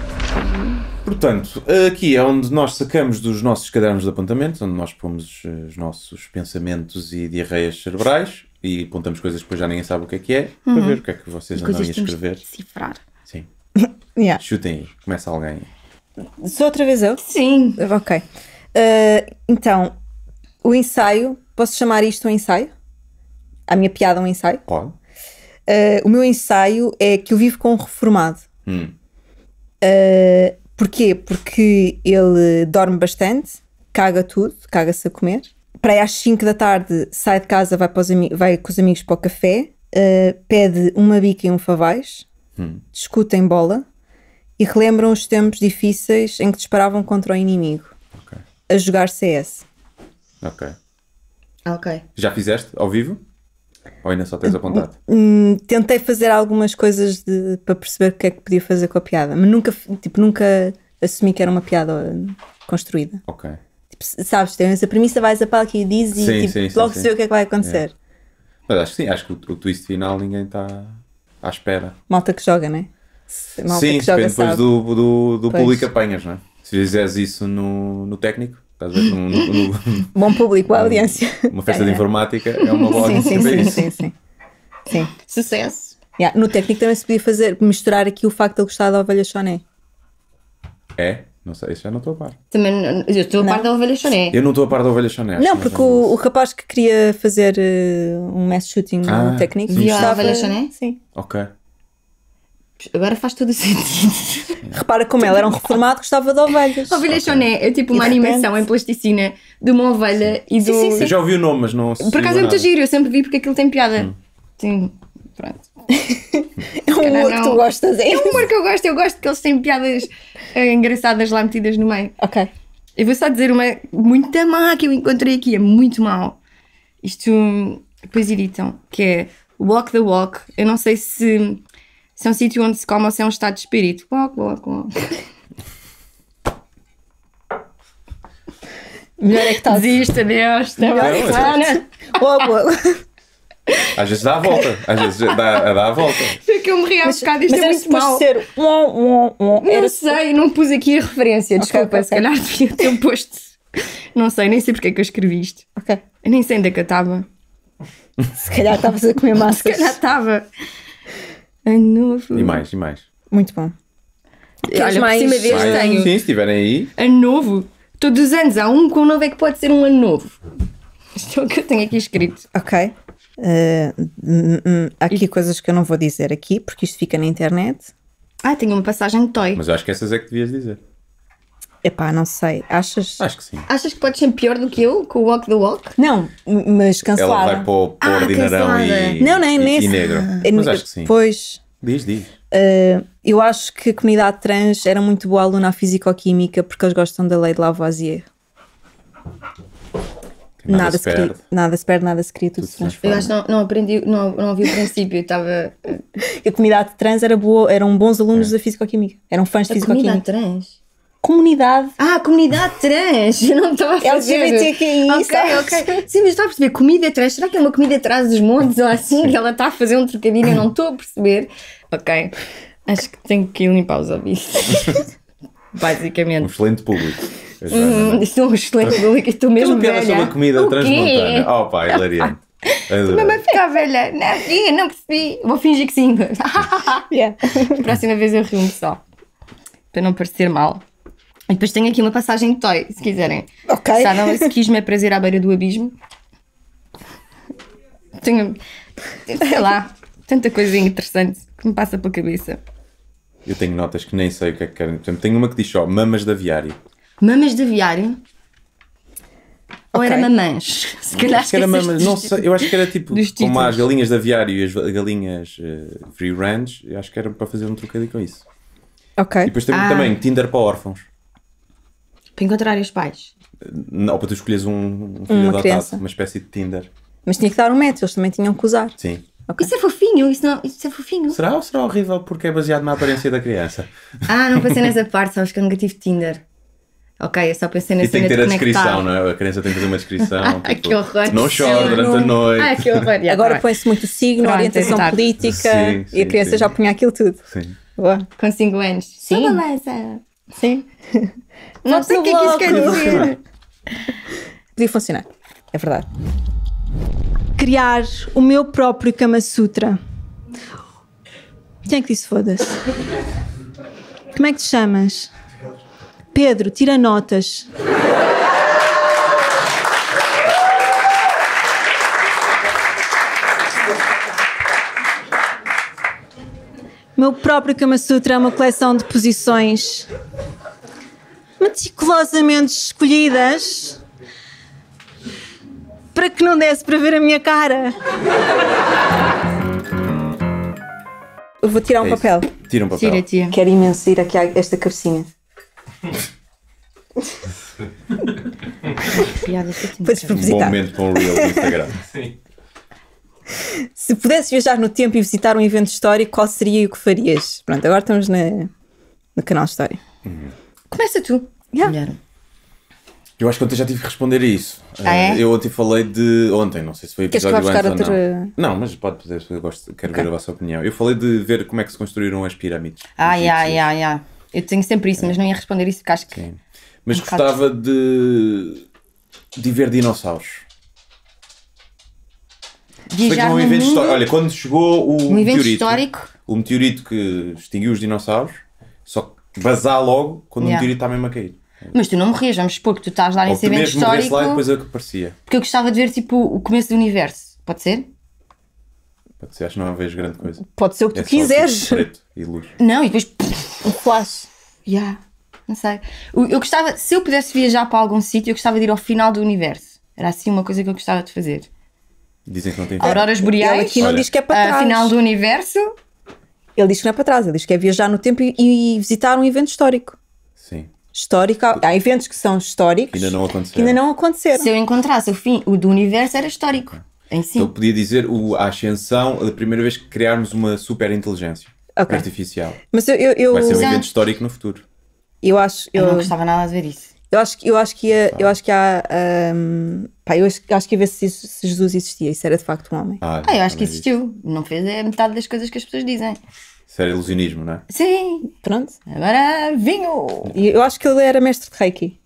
Portanto, aqui é onde nós sacamos dos nossos cadernos de apontamentos, onde nós pomos eh, os nossos pensamentos e diarreias cerebrais e apontamos coisas que depois já ninguém sabe o que é que é, uhum. para ver o que é que vocês andam a escrever. Decifrar. Sim. yeah. Chutem aí, começa alguém. Sou outra vez eu? Sim. Ok. Uh, então, o ensaio, posso chamar isto um ensaio? A minha piada é um ensaio? Pode. Uh, o meu ensaio é que eu vivo com um reformado. Hum. Uh, porquê? Porque ele dorme bastante, caga tudo, caga-se a comer. Para aí às 5 da tarde sai de casa, vai, para os vai com os amigos para o café, pede uma bica e um favais, hum. discutem bola e relembram os tempos difíceis em que disparavam contra o inimigo okay. a jogar CS. Ok. Ok. Já fizeste ao vivo? Ou ainda só tens apontado? Hum, tentei fazer algumas coisas de, para perceber o que é que podia fazer com a piada, mas nunca, tipo, nunca assumi que era uma piada hum, construída. Ok. Tipo, sabes, tens a premissa, vais a palco e diz sim, e tipo, sim, logo sim, se vê o que é que vai acontecer. É. Mas acho que sim, acho que o, o twist final ninguém está à espera. Malta que joga, não é? Malta Sim, depende depois do, do, do público apanhas, não é? Se fizeres isso no, no técnico, No, no, no, Bom público, a audiência. Uma festa é. de informática é uma boa sim, sim, sim, sim, sim, sim. Sucesso. Yeah. No técnico também se podia fazer, misturar aqui o facto de ele gostar da ovelha choné. É? Não sei, isso já não estou a par. Também, eu estou a par da ovelha choné. Eu não estou a par da ovelha choné. Não, porque o, o, rapaz que queria fazer uh, um mass shooting ah, no técnico... Viu a ovelha choné? Sim. Ok. Agora faz todo o sentido. Repara como ela era um reformado, gostava de ovelhas. Ovelha oh, Choné é tipo uma animação em plasticina de uma ovelha sim. e do. Sim, sim, sim. Eu já ouvi o nome, mas não. Por acaso é muito giro, eu sempre vi porque aquilo tem piada. Hum. Sim, pronto. é um humor que tu gostas, é? É um humor que eu gosto, eu gosto que eles têm piadas eh, engraçadas lá metidas no meio. Ok. Eu vou só dizer uma muito má que eu encontrei aqui, é muito mal. Isto depois editam, que é Walk the Walk. Eu não sei se se é um sítio onde se calma ou se é um estado de espírito. boa boa boa Melhor é que estás. Desista, Deus. Tá Melhor é que Boa, boa. Às vezes dá a volta, às vezes dá, é dá a volta. que eu ri há bocado, isto mas é muito mal. ser Não era sei, não pus aqui a referência, desculpa, okay, okay. se calhar devia ter posto. Não sei, nem sei porque é que eu escrevi isto. Ok. Eu nem sei onde é que eu estava. Se calhar estavas a comer máscaras. Se calhar estava. Ano novo. E mais, e mais. Muito bom. Queres é Olha, mais? Por cima mais tenho. Sim, se estiverem aí. Ano novo. Todos os anos há um com novo é que pode ser um ano novo. Isto é o que eu tenho aqui escrito. Ok. Uh, há aqui e... coisas que eu não vou dizer aqui, porque isto fica na internet. Ah, tenho uma passagem de toy. Mas eu acho que essas é que devias dizer. Epá, não sei. Achas? Acho que sim. Achas que podes ser pior do que eu com o Walk the Walk? Não, mas cancelada. Ela vai para o, para o Ah, ordinarão cancelada. É e, Não, nem e- nesse. e negro. Ah. Mas acho que sim. Pois, Diz, diz. Ah, eu acho que a comunidade trans era muito boa aluna à fisicoquímica porque eles gostam da lei de Lavoisier. Nada, se perde. nada se perde, nada se cria, tudo, Tudo se transforma. Eu acho que não, não aprendi, não, não ouvi o princípio, estava. A A comunidade trans era boa, eram bons alunos é. da fisicoquímica. Eram fãs de A comunidade trans. Comunidade. Ah, comunidade trans. Eu não estava a fazer. LGBTQI, Ok, ok. Sim, mas está a perceber. Comida trans. Será que é uma comida atrás dos montes ou assim? Que ela está a fazer um trocadilho? Eu não estou a perceber. Ok. Acho que tenho que limpar os ouvidos. Basicamente. Um excelente público. Hum, sou é um excelente público. Estou mesmo Aquela velha. piada sobre comida transmontana. Oh pá, é hilariante. Minha mãe fica velha. Não, não percebi. Vou fingir que sim. yeah. Próxima vez eu rio-me só. Para não parecer mal. Depois tenho aqui uma passagem de Toy, se quiserem. Ok. Sabem, se quis é prazer à beira do abismo. Tenho, sei lá, tanta coisa interessante que me passa pela cabeça. Eu tenho notas que nem sei o que é que querem. Portanto, tenho uma que diz só mamas da Viário. Mamas da Viário Ou okay. era mamãs? Se calhar acho que era mamãs. Não sei, eu acho que era tipo, como há as galinhas da Viário e as galinhas uh, free range, acho que era para fazer um trocadilho com isso. Ok. E depois tem ah. também Tinder para órfãos. Para encontrar os pais. Não, para tu escolheres um, um filho uma adotado, criança. uma espécie de Tinder. Mas tinha que dar um método, eles também tinham que usar. Sim. Okay. Isso é fofinho, isso, não, isso é fofinho. Será ou será horrível porque é baseado na aparência da criança? Ah, não pensei nessa parte, sabes que é um negativo Tinder. Ok, eu só pensei nessa e tem que ter a descrição, não é? A criança tem que fazer uma descrição. tipo, que horror. Não chora durante não... a noite. Ah, que horror. Yeah, Agora tá põe-se muito o signo, Pronto, orientação política sim, sim, e a criança sim. já punha aquilo tudo. Sim. Boa. Com 5 anos. Sim. Só Sim. Não sei o que é que isso quer dizer. Podia funcionar, é verdade. Criar o meu próprio Kama Sutra. Quem é que disse foda-se? Como é que te chamas? Pedro, tira notas. meu próprio Kama Sutra é uma coleção de posições meticulosamente escolhidas para que não desse para ver a minha cara. Eu vou tirar um é papel. Tira um papel. Tira, tia. Quero imenso ir aqui a esta cabecinha. Podes propositar. Um momento para um reel do Instagram. Sim. Se pudesse viajar no tempo e visitar um evento histórico, qual seria e o que farias? Pronto, agora estamos na, no canal História. Uhum. Começa tu. Yeah. Eu acho que ontem já tive que responder a isso. Ah, é? Eh, eu ontem falei de. Ontem, não sei se foi episódio Queres que antes buscar ou não. Outra... Não, mas pode poder, eu gosto, quero okay. ver a vossa opinião. Eu falei de ver como é que se construíram as pirâmides. Ah, já, já, já. Eu tenho sempre isso, é. mas não ia responder isso porque acho que. Sim. Mas um gostava de. de ver dinossauros. Viajar é um evento histórico. Olha, quando chegou o um meteorito. Histórico. O meteorito que extinguiu os dinossauros, só que vazar logo quando yeah. um tiro está mesmo a cair. Mas tu não morrias, vamos supor que tu estás lá nesse Ou evento histórico. lá e depois eu que aparecia. Porque eu gostava de ver tipo o começo do universo, pode ser? Pode ser, acho que não vejo grande coisa. Pode ser o que é tu tipo, quiseres. Preto e luz. Não, e depois um flash. Yeah. Não sei. Eu gostava, se eu pudesse viajar para algum sítio, eu gostava de ir ao final do universo. Era assim uma coisa que eu gostava de fazer. Dizem que não tem fim. Auroras boreais. Ele aqui não Olha. diz que é para trás. Uh, final do universo ele diz que não é para trás, ele diz que é viajar no tempo e, e visitar um evento histórico. Sim. Histórico, há, eventos que são históricos que ainda não aconteceram. Que ainda não aconteceram. Se eu encontrasse o fim o do universo, era histórico. Em si. Então podia dizer o, a ascensão, a primeira vez que criarmos uma super inteligência okay. artificial. Mas eu, eu, eu... Vai ser um Exato. evento histórico no futuro. Eu acho. Eu, eu não gostava nada de ver isso. Eu acho, eu acho que ia, eu acho que há. Um, pá, eu acho, acho que ia ver se, se, Jesus existia e se era de facto um homem. Ah, ah eu acho que existiu. Não fez a é metade das coisas que as pessoas dizem. Isso era ilusionismo, não é? Sim. Pronto. Agora vinho! Eu acho que ele era mestre de reiki.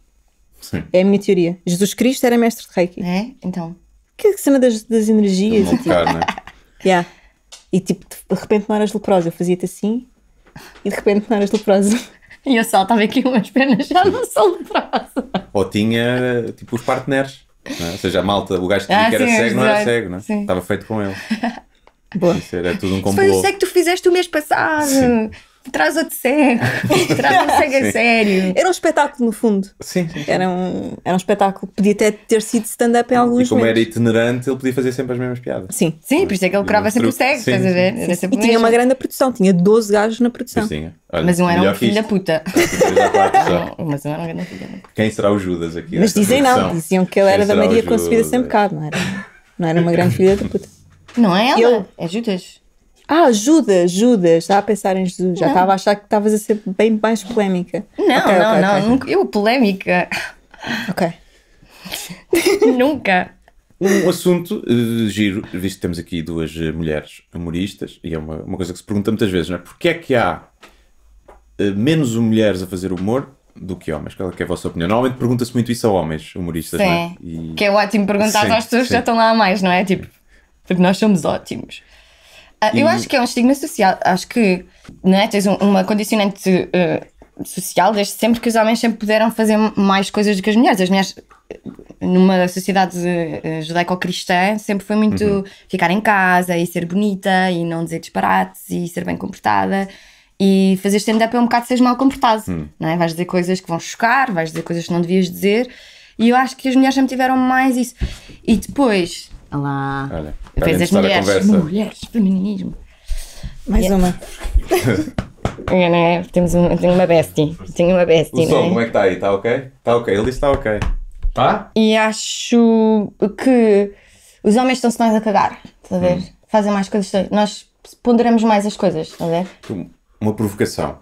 Sim. É a minha teoria. Jesus Cristo era mestre de reiki. É? Então. Que cena das, das energias. Não tipo. né? yeah. E tipo, de repente não eras leprosa. Eu fazia-te assim e de repente não eras leprosa. E eu só estava aqui umas penas pernas já no sol de praça. Ou tinha tipo os partners. É? Ou seja, a malta, o gajo que ah, era sim, cego não era cego, não é? Sim. Estava feito com ele. Boa. Isso era tudo um complô. Foi o cego que tu fizeste o mês passado. Sim traz outro cego, traz um cego a sério. Era um espetáculo, no fundo. Sim, sim, Era, um, era um espetáculo. Podia até ter sido stand-up em alguns E como momentos. era itinerante, ele podia fazer sempre as mesmas piadas. Sim. Sim, por isso é que ele crava sempre o cego, sim, estás a ver? E tinha uma grande produção, tinha 12 gajos na produção. Mas tinha. Olha, Mas um era um filho da puta. Não, Mas um era um grande filho da puta. Quem será o Judas aqui? Mas dizem não, diziam que ele era da Maria Concebida sem pecado, não era? Não era uma grande filha da puta. Não é ela, Eu. é Judas. Ah, Judas, Judas. Estava a pensar em Jesus. Já estava a achar que estavas a ser bem mais polémica. Não, okay, não, okay, não. Okay. Nunca, eu polémica. Ok. Nunca. Um assunto eh, giro, visto que temos aqui duas eh, mulheres humoristas, e é uma, uma coisa que se pergunta muitas vezes, não é? Porquê é que há eh, menos mulheres a fazer humor do que homens? Qual é, que é a vossa opinião? Normalmente pergunta-se muito isso a homens humoristas, sim. não é? E... Que é ótimo perguntar às pessoas que já estão lá a mais, não é? Tipo, porque nós somos ótimos. Ah, eu acho que é um estigma social. Acho que não é? tens um, uma condicionante uh, social desde sempre que os homens sempre puderam fazer mais coisas do que as mulheres. As mulheres, ah, numa sociedade judaico-cristã, sempre foi muito uhum. ficar em casa e ser bonita e não dizer disparates e ser bem comportada. E fazer stand-up é um bocado seres mal comportado, uhum. não é? Vais dizer coisas que vão chocar, vais dizer coisas que não devias dizer. E eu acho que as mulheres sempre tiveram mais isso. E depois Olá. Olha, fez as mulheres. Mulheres, feminismo. Mais yeah. uma. é, né? Temos um, tenho uma bestie. Tenho uma bestie. O som, é? como é que está aí? Está ok? Está ok, ele está ok. Tá? E acho que os homens estão-se mais a cagar, estás a ver? Hum. Fazem mais coisas. Nós ponderamos mais as coisas, estás a ver? Uma provocação.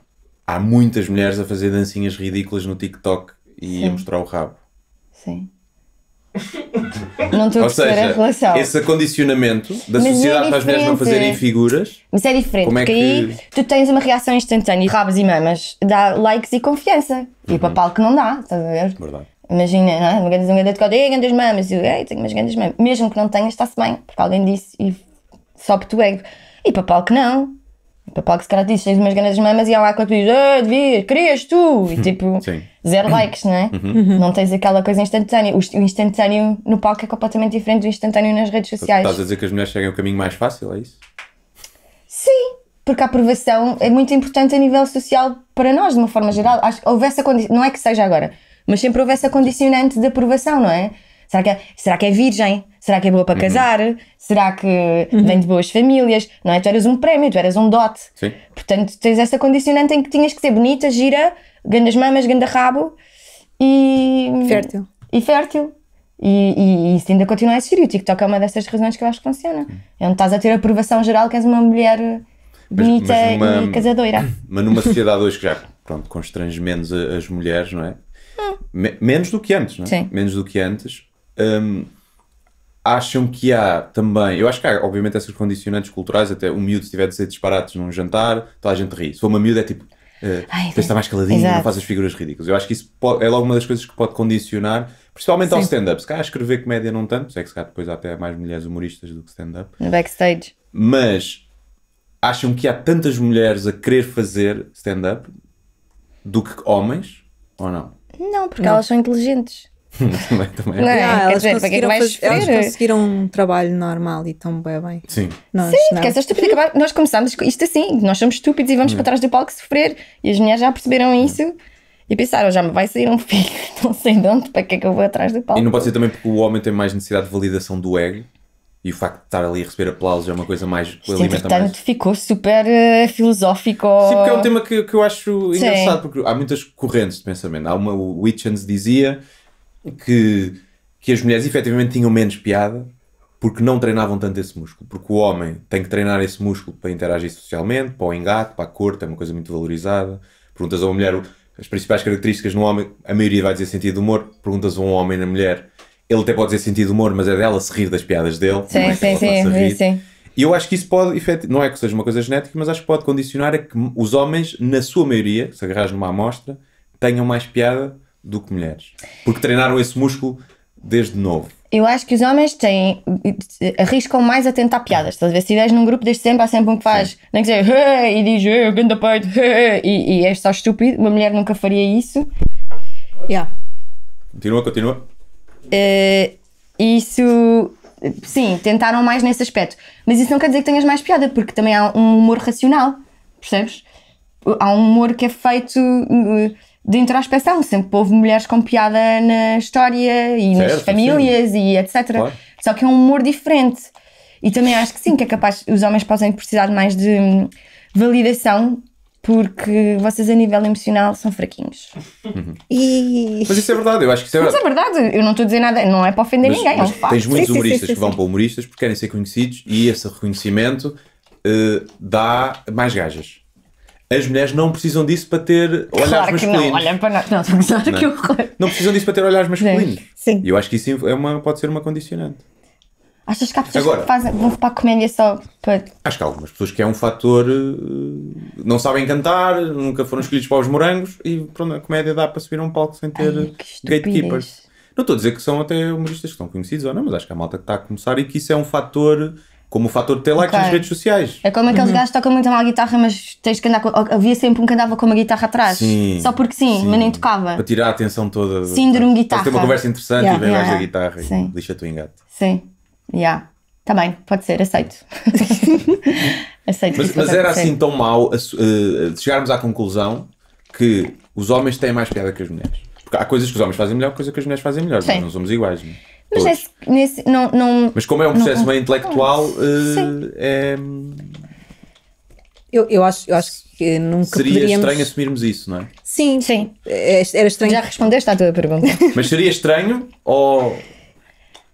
Há muitas mulheres a fazer dancinhas ridículas no TikTok e Sim. a mostrar o rabo. Sim. Não estou a Ou perceber seja, a relação. Esse acondicionamento da Mas é sociedade é para as mulheres não fazerem figuras. Mas é diferente, Como é porque que... aí tu tens uma reação instantânea. Rabos e mamas dá likes e confiança. E tipo, uhum. papal que não dá, estás a ver? Verdade. Imagina, não é? Uma grande, de grande ei, grandes mamas, e eu, ei, tenho umas grandes mamas. Mesmo que não tenhas, está-se bem, porque alguém disse e sobe o ego. E papal que não. Tipo, para que se calhar disse, tens umas grandes mamas e há lá quando tu diz, ah, devias, querias tu, e uhum. tipo, Sim. zero uhum. likes, não é? Uhum. uhum. Não tens aquela coisa instantânea. O instantâneo no palco é completamente diferente do instantâneo nas redes então, sociais. Estás a dizer que as mulheres seguem o caminho mais fácil, é isso? Sim, porque a aprovação é muito importante a nível social para nós, de uma forma geral. Acho, houve essa não é que seja agora, mas sempre houve essa condicionante de aprovação, não é? Será que, é, será que é virgem? Será que é boa para uhum. casar? Será que uhum. vem de boas famílias? Não é? Tu eras um prémio, tu eras um dote. Sim. Portanto, tens essa condicionante em que tinhas que ser bonita, gira, grandes mamas, grande rabo e. Fértil. E fértil. E, e, e isso ainda continua a existir. E o TikTok é uma dessas razões que eu acho que funciona. Uhum. É onde estás a ter aprovação geral que és uma mulher bonita mas, mas numa, e casadeira. Mas numa sociedade hoje que já pronto, constrange menos as mulheres, não é? Hum. menos do que antes, não é? Sim. Menos do que antes um, acham que há também, eu acho que há obviamente essas condicionantes culturais, até um miúdo se tiver de ser disparados num jantar, toda a gente ri. Se for uma miúda é tipo, uh, eh, está mais caladinho, não não as figuras ridículas. Eu acho que isso pode, é logo uma das coisas que pode condicionar, principalmente Sim. ao stand-up. Se calhar escrever comédia não tanto, sei é que se cá depois há até mais mulheres humoristas do que stand-up. No backstage. Mas acham que há tantas mulheres a querer fazer stand-up do que homens, ou não? Não, porque não. elas são inteligentes também, também. Não, é? Ah, elas, dizer, é conseguiram que fazer, elas conseguiram um trabalho normal e tão bem. bem. Sim. Nós, Sim, não. porque essas estúpidas Nós começamos isto assim, nós somos estúpidos e vamos hum. para trás do palco sofrer. E as mulheres já perceberam hum. isso. Hum. E pensaram, já me vai sair um filho, não sei de onde, para que é que eu vou atrás do palco? E não pode ser também porque o homem tem mais necessidade de validação do ego e o facto de estar ali a receber aplausos é uma coisa mais. Isto, entretanto, ficou super uh, filosófico. Sim, porque é um tema que, que eu acho Sim. engraçado, porque há muitas correntes de pensamento. Há uma, o Hitchens dizia que, que as mulheres efetivamente tinham menos piada porque não treinavam tanto esse músculo. Porque o homem tem que treinar esse músculo para interagir socialmente, para o engate, para a corte, é uma coisa muito valorizada. Perguntas a uma mulher as principais características no homem, a maioria vai dizer sentido de humor. Perguntas a um homem na mulher, ele até pode dizer sentido de humor, mas é dela se rir das piadas dele. Sim, é sim, sim, sim. E eu acho que isso pode, não é que seja uma coisa genética, mas acho que pode condicionar a que os homens, na sua maioria, se agarras numa amostra, tenham mais piada do que mulheres? Porque treinaram esse músculo desde novo. Eu acho que os homens têm, arriscam mais a tentar piadas. Se estiveres num grupo desde sempre, há sempre um que faz, Sim. nem que seja, hey! e diz, hey, ganda peito, hey! e, e é só estúpido. Uma mulher nunca faria isso. Yeah. Continua, continua. Uh, isso sim, tentaram mais nesse aspecto. Mas isso não quer dizer que tenhas mais piada, porque também há um humor racional, percebes? Há um humor que é feito. Uh, de introspecção, sempre houve mulheres com piada na história e certo, nas famílias sim. e etc. Claro. Só que é um humor diferente. E também acho que sim, que é capaz, os homens possam precisar de mais de hum, validação porque vocês a nível emocional são fraquinhos. Uhum. E... Mas isso é verdade, eu acho que isso é verdade. Mas é verdade, eu não estou a dizer nada, não é para ofender mas, ninguém, mas é um Tens muitos sim, humoristas sim, sim, que vão para humoristas porque querem ser conhecidos e esse reconhecimento uh, dá mais gajas as mulheres não precisam disso para ter olhares claro masculinos. Claro que não, olha para nós. Não, claro não. É? que Não precisam disso para ter olhares masculinos. Sim. E eu acho que isso é uma, pode ser uma condicionante. Achas que há pessoas Agora, que fazem, vão para a comédia só para. Acho que há algumas pessoas que é um fator. Eh, não sabem cantar, nunca foram escolhidos para os morangos e pronto, a comédia dá para subir a um palco sem ter Ai, gatekeepers. Não estou a dizer que são até humoristas que estão conhecidos ou não, mas acho que há malta que está a começar e que isso é um fator como o fator de ter likes okay. nas redes sociais. É como aqueles uhum. gajos que tocam muito mal a guitarra, mas tens que andar com, havia sempre um que andava com uma guitarra atrás. Sim, só porque sim, sim, mas nem tocava. Para tirar a atenção toda. Síndrome guitarra. ter uma conversa interessante yeah, e vem yeah, mais yeah. da guitarra sim. e lixa-te o engate. Sim, já. Yeah. Tá bem, pode ser, aceito. aceito. Mas, mas era assim tão mal uh, eh, chegarmos à conclusão que os homens têm mais piada que as mulheres. Porque há coisas que os homens fazem melhor, coisas que as mulheres fazem melhor. É? Sim. Nós não somos iguais, não é? Mas nesse, nesse, não, não. Mas como é um processo não, meio intelectual, uh, é. Eu, eu, acho, eu acho que nunca Seria poderíamos... estranho assumirmos isso, não é? Sim. Sim. É, é era estranho. Já respondeste à tua pergunta. Mas seria estranho ou.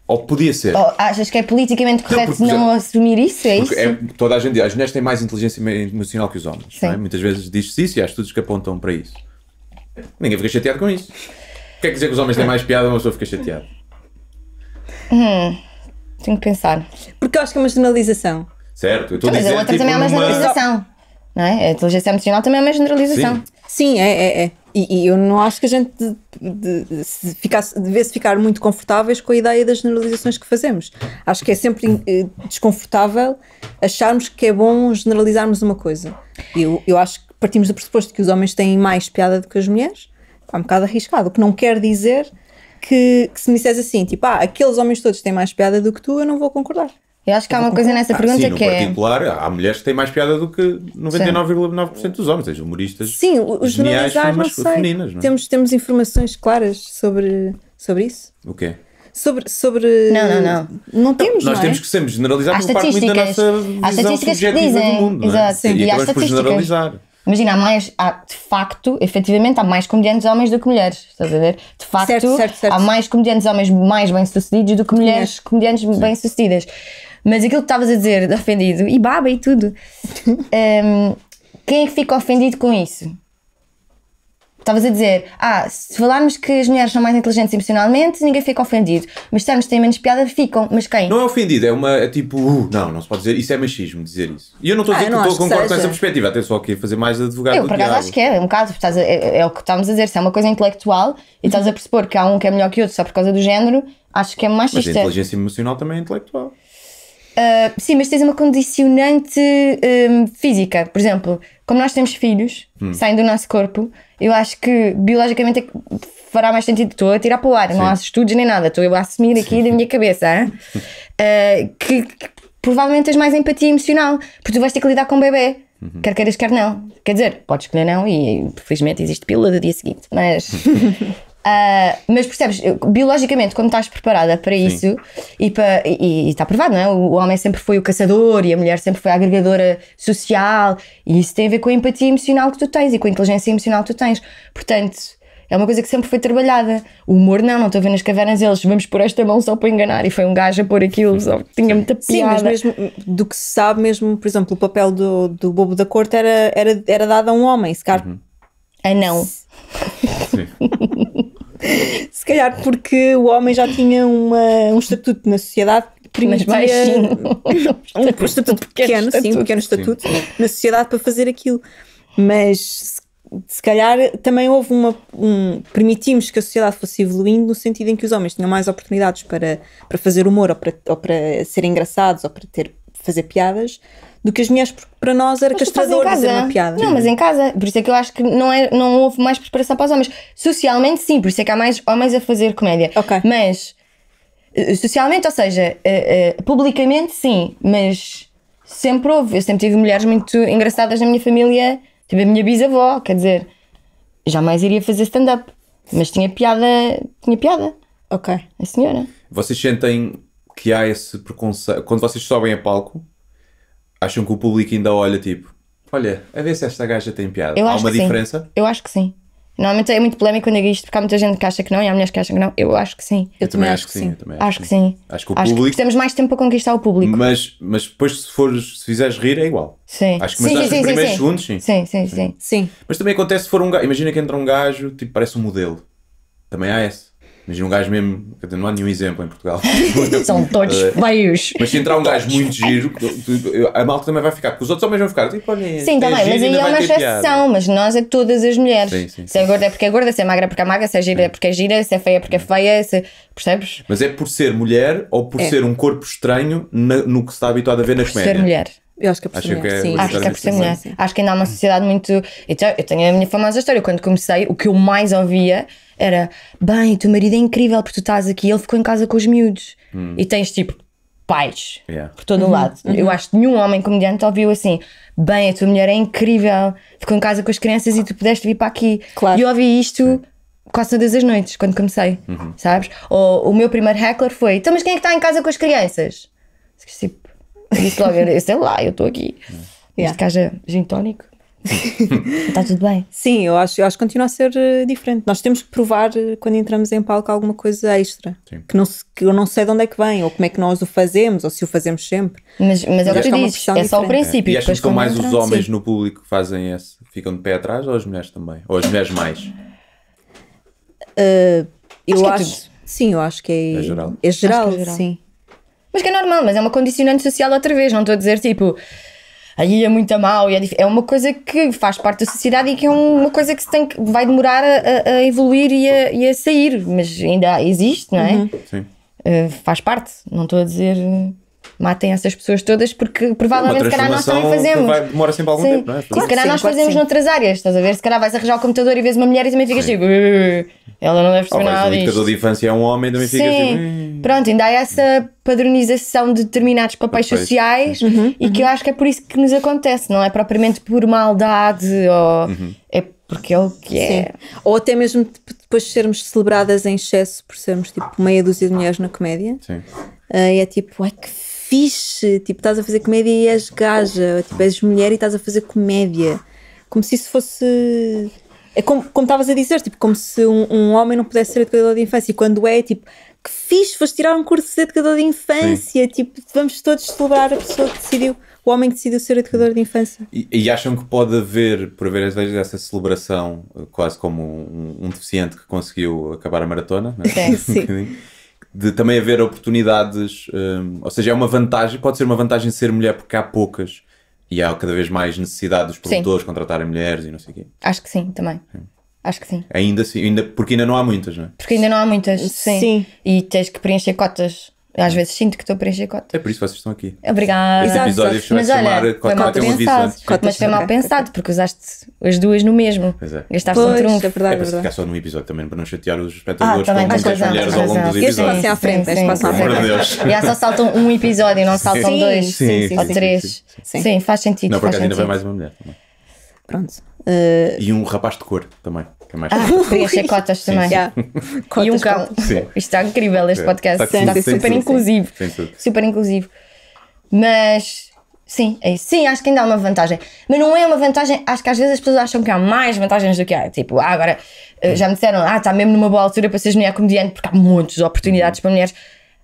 Ou podia ser? Ou achas que é politicamente correto não, porque, não assumir isso? É isso? É, toda a gente diz, as mulheres têm mais inteligência emocional que os homens. É? Muitas vezes diz-se isso e há estudos que apontam para isso. Ninguém fica chateado com isso. É quer dizer que os homens têm mais piada, uma pessoa fica chateada. Hum, tenho que pensar. Porque eu acho que é uma generalização. Certo, eu estou a dizer. Mas a outra tipo, também é uma generalização. Não é? A inteligência emocional também é uma generalização. Sim, Sim é, é, é. E, e, eu não acho que a gente de, de, de, ficasse, devesse ficar muito confortáveis com a ideia das generalizações que fazemos. Acho que é sempre eh, desconfortável acharmos que é bom generalizarmos uma coisa. Eu, eu acho que partimos do pressuposto que os homens têm mais piada do que as mulheres. Está um bocado arriscado. O que não quer dizer que, que se me dissesse assim, tipo, ah, aqueles homens todos têm mais piada do que tu, eu não vou concordar. Eu acho que há uma coisa nessa ah, pergunta sim, que é. Em particular, há mulheres que têm mais piada do que 99,9% dos homens, as humoristas. Sim, os geniais ah, não sei. femininas. Não é? temos, temos informações claras sobre, sobre isso. O quê? Sobre, sobre. Não, não, não. Não então, temos. Nós não é? temos é? que sempre generalizar por parte muito da nossa visão subjetiva dizem, do mundo. É? Exato, é? sim. E, e estatísticas por generalizar. Imagina, há mais, há, de facto, efetivamente, há mais comediantes homens do que mulheres, estás a ver? De facto, certo, certo, certo. há mais comediantes homens mais bem-sucedidos do que mulheres Sim. comediantes bem-sucedidas. Mas aquilo que estavas a dizer, ofendido, e baba e tudo, um, quem é que fica ofendido com isso? Estavas a dizer, ah, se falarmos que as mulheres são mais inteligentes emocionalmente, ninguém fica ofendido. Mas termos têm menos piada, ficam. Mas quem? Não é ofendido, é uma. É tipo, uh, não, não se pode dizer. Isso é machismo, dizer isso. E eu não estou a ah, dizer que, que estou concordo com essa perspectiva. Até só que fazer mais advogado. Eu, por acaso, acho que é um bocado. Estás a, é, é, o que estávamos a dizer. Se é uma coisa intelectual e estás a pressupor que há um que é melhor que outro só por causa do género, acho que é machista. Mas a inteligência emocional também é intelectual. Ah, sim, mas tens uma condicionante um, física. Por exemplo, como nós temos filhos, hum. saem do nosso corpo, eu acho que biologicamente é fará mais sentido. Estou a tirar para o ar, sim. não há estudos nem nada, estou eu a assumir sim. aqui da minha cabeça uh, que, que, provavelmente tens mais empatia emocional, porque tu vais ter que lidar com o bebê. Uhum. Quer queiras, quer não. Quer dizer, podes escolher não e felizmente existe pílula do dia seguinte, mas Uh, mas percebes, biologicamente, quando estás preparada para Sim. isso, e, está provado, não é? O homem sempre foi o caçador e a mulher sempre foi a agregadora social, e isso tem a ver com a empatia emocional que tu tens e com a inteligência emocional que tu tens. Portanto. É uma coisa que sempre foi trabalhada. O humor, não, não estou a ver nas cavernas eles, vamos pôr esta mão só para enganar. E foi um gajo a pôr aquilo, só tinha muita piada. Sim, mas mesmo do que se sabe, mesmo, por exemplo, o papel do, do bobo da corte era, era, era dado a um homem. Se calhar uhum anão. É sim. Se calhar porque o homem já tinha uma, um estatuto na sociedade mas baixinho. um estatuto pequeno, sim, um pequeno estatuto sim. na sociedade para fazer aquilo. Mas se calhar também houve uma. Um, permitimos que a sociedade fosse evoluindo no sentido em que os homens tinham mais oportunidades para, para fazer humor ou para, ou para serem engraçados ou para ter, fazer piadas do que as mulheres, porque para nós era castrador fazer uma piada. Não, mas em casa, por isso é que eu acho que não, é, não houve mais preparação para os homens. Socialmente, sim, por isso é que há mais homens a fazer comédia. Ok. Mas, eh, socialmente, ou seja, uh, uh, publicamente, sim, mas sempre houve. Eu sempre tive mulheres muito engraçadas na minha família, tive tipo a minha bisavó, quer dizer, jamais iria fazer stand-up, mas tinha piada, tinha piada. Ok. A senhora. Vocês sentem que há esse preconceito. Quando vocês sobem a palco, acham que o público ainda olha tipo, olha, a ver se esta gaja tem piada. Eu Há uma diferença? Sim. Eu acho que sim. Normalmente é muito polémico quando eu digo isto, porque há muita gente que acha que não e há mulheres que acham que não. Eu acho que sim. Eu, eu também acho que sim. sim. Também acho, acho que sim. sim. Acho que o acho público. Que temos mais tempo para conquistar o público. Mas, mas depois, se, for se fizeres rir, é igual. Sim. Acho que sim, sim, sim, primeiros segundos, sim. Sim, sim, sim. Mas também acontece se for um gajo. Imagina que entra um gajo, tipo, parece um modelo. Também há esse. Imagina um gajo mesmo, não há nenhum exemplo em Portugal. São todos eh, feios. Mas se entrar um gajo muito giro, a malta também vai ficar, porque os outros homens vão ficar tipo, olha. Sim, também tá é mas aí é uma exceção, mas nós é todas as mulheres. Sim, sim, se é gorda é porque é gorda, se é magra é porque é magra, se é gira é porque é gira, se é feia é porque é feia, se... percebes? Mas é por ser mulher ou por é. ser um corpo estranho no que se está habituado a ver nas comédias? Por ser mulher. Eu acho que é por acho ser mulher. Que é sim. Acho que é por ser mulher. Sim. Acho que ainda há uma sociedade muito. Eu tenho a minha famosa história. Quando comecei, o que eu mais ouvia era: bem, o teu marido é incrível porque tu estás aqui, ele ficou em casa com os miúdos. Hum. E tens tipo pais yeah. por todo o lado. Uhum. uhum. Eu acho que nenhum homem comediante ouviu assim: bem, a tua mulher é incrível, ficou em casa com as crianças e tu pudeste vir para aqui. Claro. E eu ouvi isto. Sim quase todas as noites quando comecei, uhum. sabes? Ou o meu primeiro heckler foi: então, mas quem é que está em casa com as crianças? Tipo, Disse logo, eu sei lá, eu estou aqui. Yeah. Desde que haja gin tónico. Está tudo bem? Sim, eu acho, eu acho que continua a ser eh, diferente. Nós temos que provar eh, quando entramos em palco alguma coisa extra que, não se, que eu não sei de onde é que vem, ou como é que nós o fazemos, ou se o fazemos sempre. Mas, mas é o que eu disse, é diferente. É só o princípio. É. E acho que são é mais os homens sim. no público que fazem esse? Ficam de pé atrás ou as mulheres também? Ou as mulheres mais? Uh, eu acho. É acho sim, eu acho que é, é geral. É geral, é geral. sim. Mas que é normal, mas é uma condicionante social outra vez, não estou a dizer tipo. Aí é muito mal e é, é uma coisa que faz parte da sociedade e que é uma coisa que se tem que vai demorar a, a evoluir e a, e a, sair, mas ainda existe, não é? Uhum. Sim. Uh, faz parte, não estou a dizer matem essas pessoas todas, porque provavelmente se calhar nós também fazemos. Vai, demora sempre algum sim. tempo, não é? Claro, se calhar sim, nós fazemos noutras áreas, estás a ver? Se calhar vais arranjar o computador e vês uma mulher e também ficas tipo. Uh, ela não deve perceber nada. Um educador de infância é um homem, também fica assim. Pronto, ainda há essa padronização de determinados papéis, papéis. sociais uhum, e uhum. que eu uhum. acho que é por isso que nos acontece, não é propriamente por maldade ou. Uhum. É porque é o que é. Sim. Ou até mesmo depois de sermos celebradas em excesso por sermos tipo meia dúzia de mulheres na comédia. Sim. Uh, é tipo, ai que fixe, tipo, estás a fazer comédia e és gaja, tipo, és mulher e estás a fazer comédia. Como se isso fosse. É como estavas a dizer, tipo, como se um, um, homem não pudesse ser educador de infância. E quando é, tipo, que fixe, foste tirar um curso de educador de infância. Sim. Tipo, vamos todos celebrar a pessoa que decidiu, o homem que decidiu ser educador de infância. E, e acham que pode haver, por haver às vezes, essa celebração, quase como um, um deficiente que conseguiu acabar a maratona, não é? é sim. de também haver oportunidades, um, ou seja, é uma vantagem, pode ser uma vantagem ser mulher porque há poucas e há cada vez mais necessidade dos produtores sim. contratarem mulheres e não sei o quê. Acho que sim, também. Sim. Acho que sim. Ainda, ainda, porque ainda não há muitas, não é? Porque ainda não há muitas, sim. sim. E tens que preencher cotas às vezes sinto que estou a preencher cotas. É por isso que vocês estão aqui. Obrigada. Esse episódio mas olha, foi mal pensado. Mas foi mal pensado, porque usaste as duas no mesmo. Pois é. Gastaste pois, um trunfo. É, verdade, é, é para ficar só num episódio também, para não chatear os ah, espectadores ah, tá também, com muitas razão, mulheres ao longo dos é episódios. Este passa à frente, este passa à frente. E há só saltam um episódio, não saltam sim, dois sim, sim, ou três. Sim, faz sentido. Não, por ainda vai mais uma mulher. É? Pronto. E um rapaz de cor também. Que é mais ah, cotas também. Yeah. Cotas e um cão. Sim. Isto está incrível, este podcast. Está, está, está super inclusivo. Super inclusivo. Mas sim, é isso. Sim, acho que ainda há uma vantagem. Mas não é uma vantagem, acho que às vezes as pessoas acham que há mais vantagens do que há. Tipo, ah, agora eh, já me disseram, ah, está mesmo numa boa altura para seres mulher comediante, porque há muitas oportunidades uhum. para mulheres.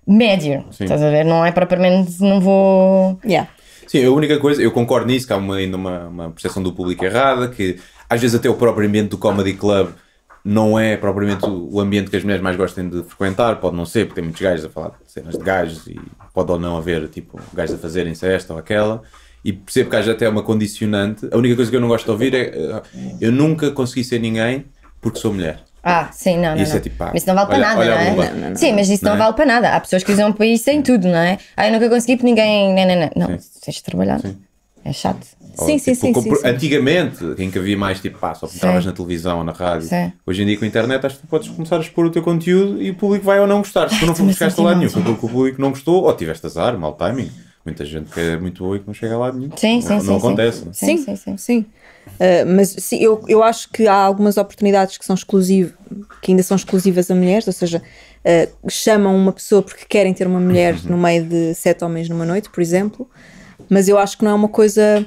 Médio, sim. estás a ver? Não é propriamente, não vou. Yeah. Sim, a única coisa, eu concordo nisso, que há uma, ainda uma, uma percepção do público errada, que às vezes até o próprio ambiente do Comedy Club não é propriamente o ambiente que as mulheres mais gostem de frequentar, pode não ser, porque tem muitos gajos a falar de cenas de gajos e pode ou não haver tipo gajos a fazerem-se esta ou aquela. E percebo que haja até uma condicionante. A única coisa que eu não gosto de ouvir é eh, eu nunca consegui ser ninguém porque sou mulher. Ah, sim, não, não. Isso é não. é tipo, pá, mas isso não vale olha, para nada, não é? Não, não, sim, mas isso não, é? vale para nada. Há pessoas que usam para isso em tudo, não é? Ah, eu nunca consegui porque ninguém. Não, não, não. Não, tens de trabalhar. Sim. É chato. Sim, sim, tipo, sim, compro... sim, Antigamente, em que havia mais tipo, pá, só entravas na televisão ou na rádio. Sim. Hoje em dia com a internet acho que tu podes começar a expor o teu conteúdo e o público vai ou não gostar. Se tu não ah, publicaste lá nenhum, porque o público não gostou, ou tiveste azar, mal timing. Muita gente que é muito boa e que não chega lá nenhum. Sim, sim, não, sim. Não acontece. Sim, sim, sim. sim. Uh, mas sim, eu, eu acho que há algumas oportunidades que são exclusivas, que ainda são exclusivas a mulheres, ou seja, uh, chamam uma pessoa porque querem ter uma mulher uhum. no meio de sete homens numa noite, por exemplo, mas eu acho que não é uma coisa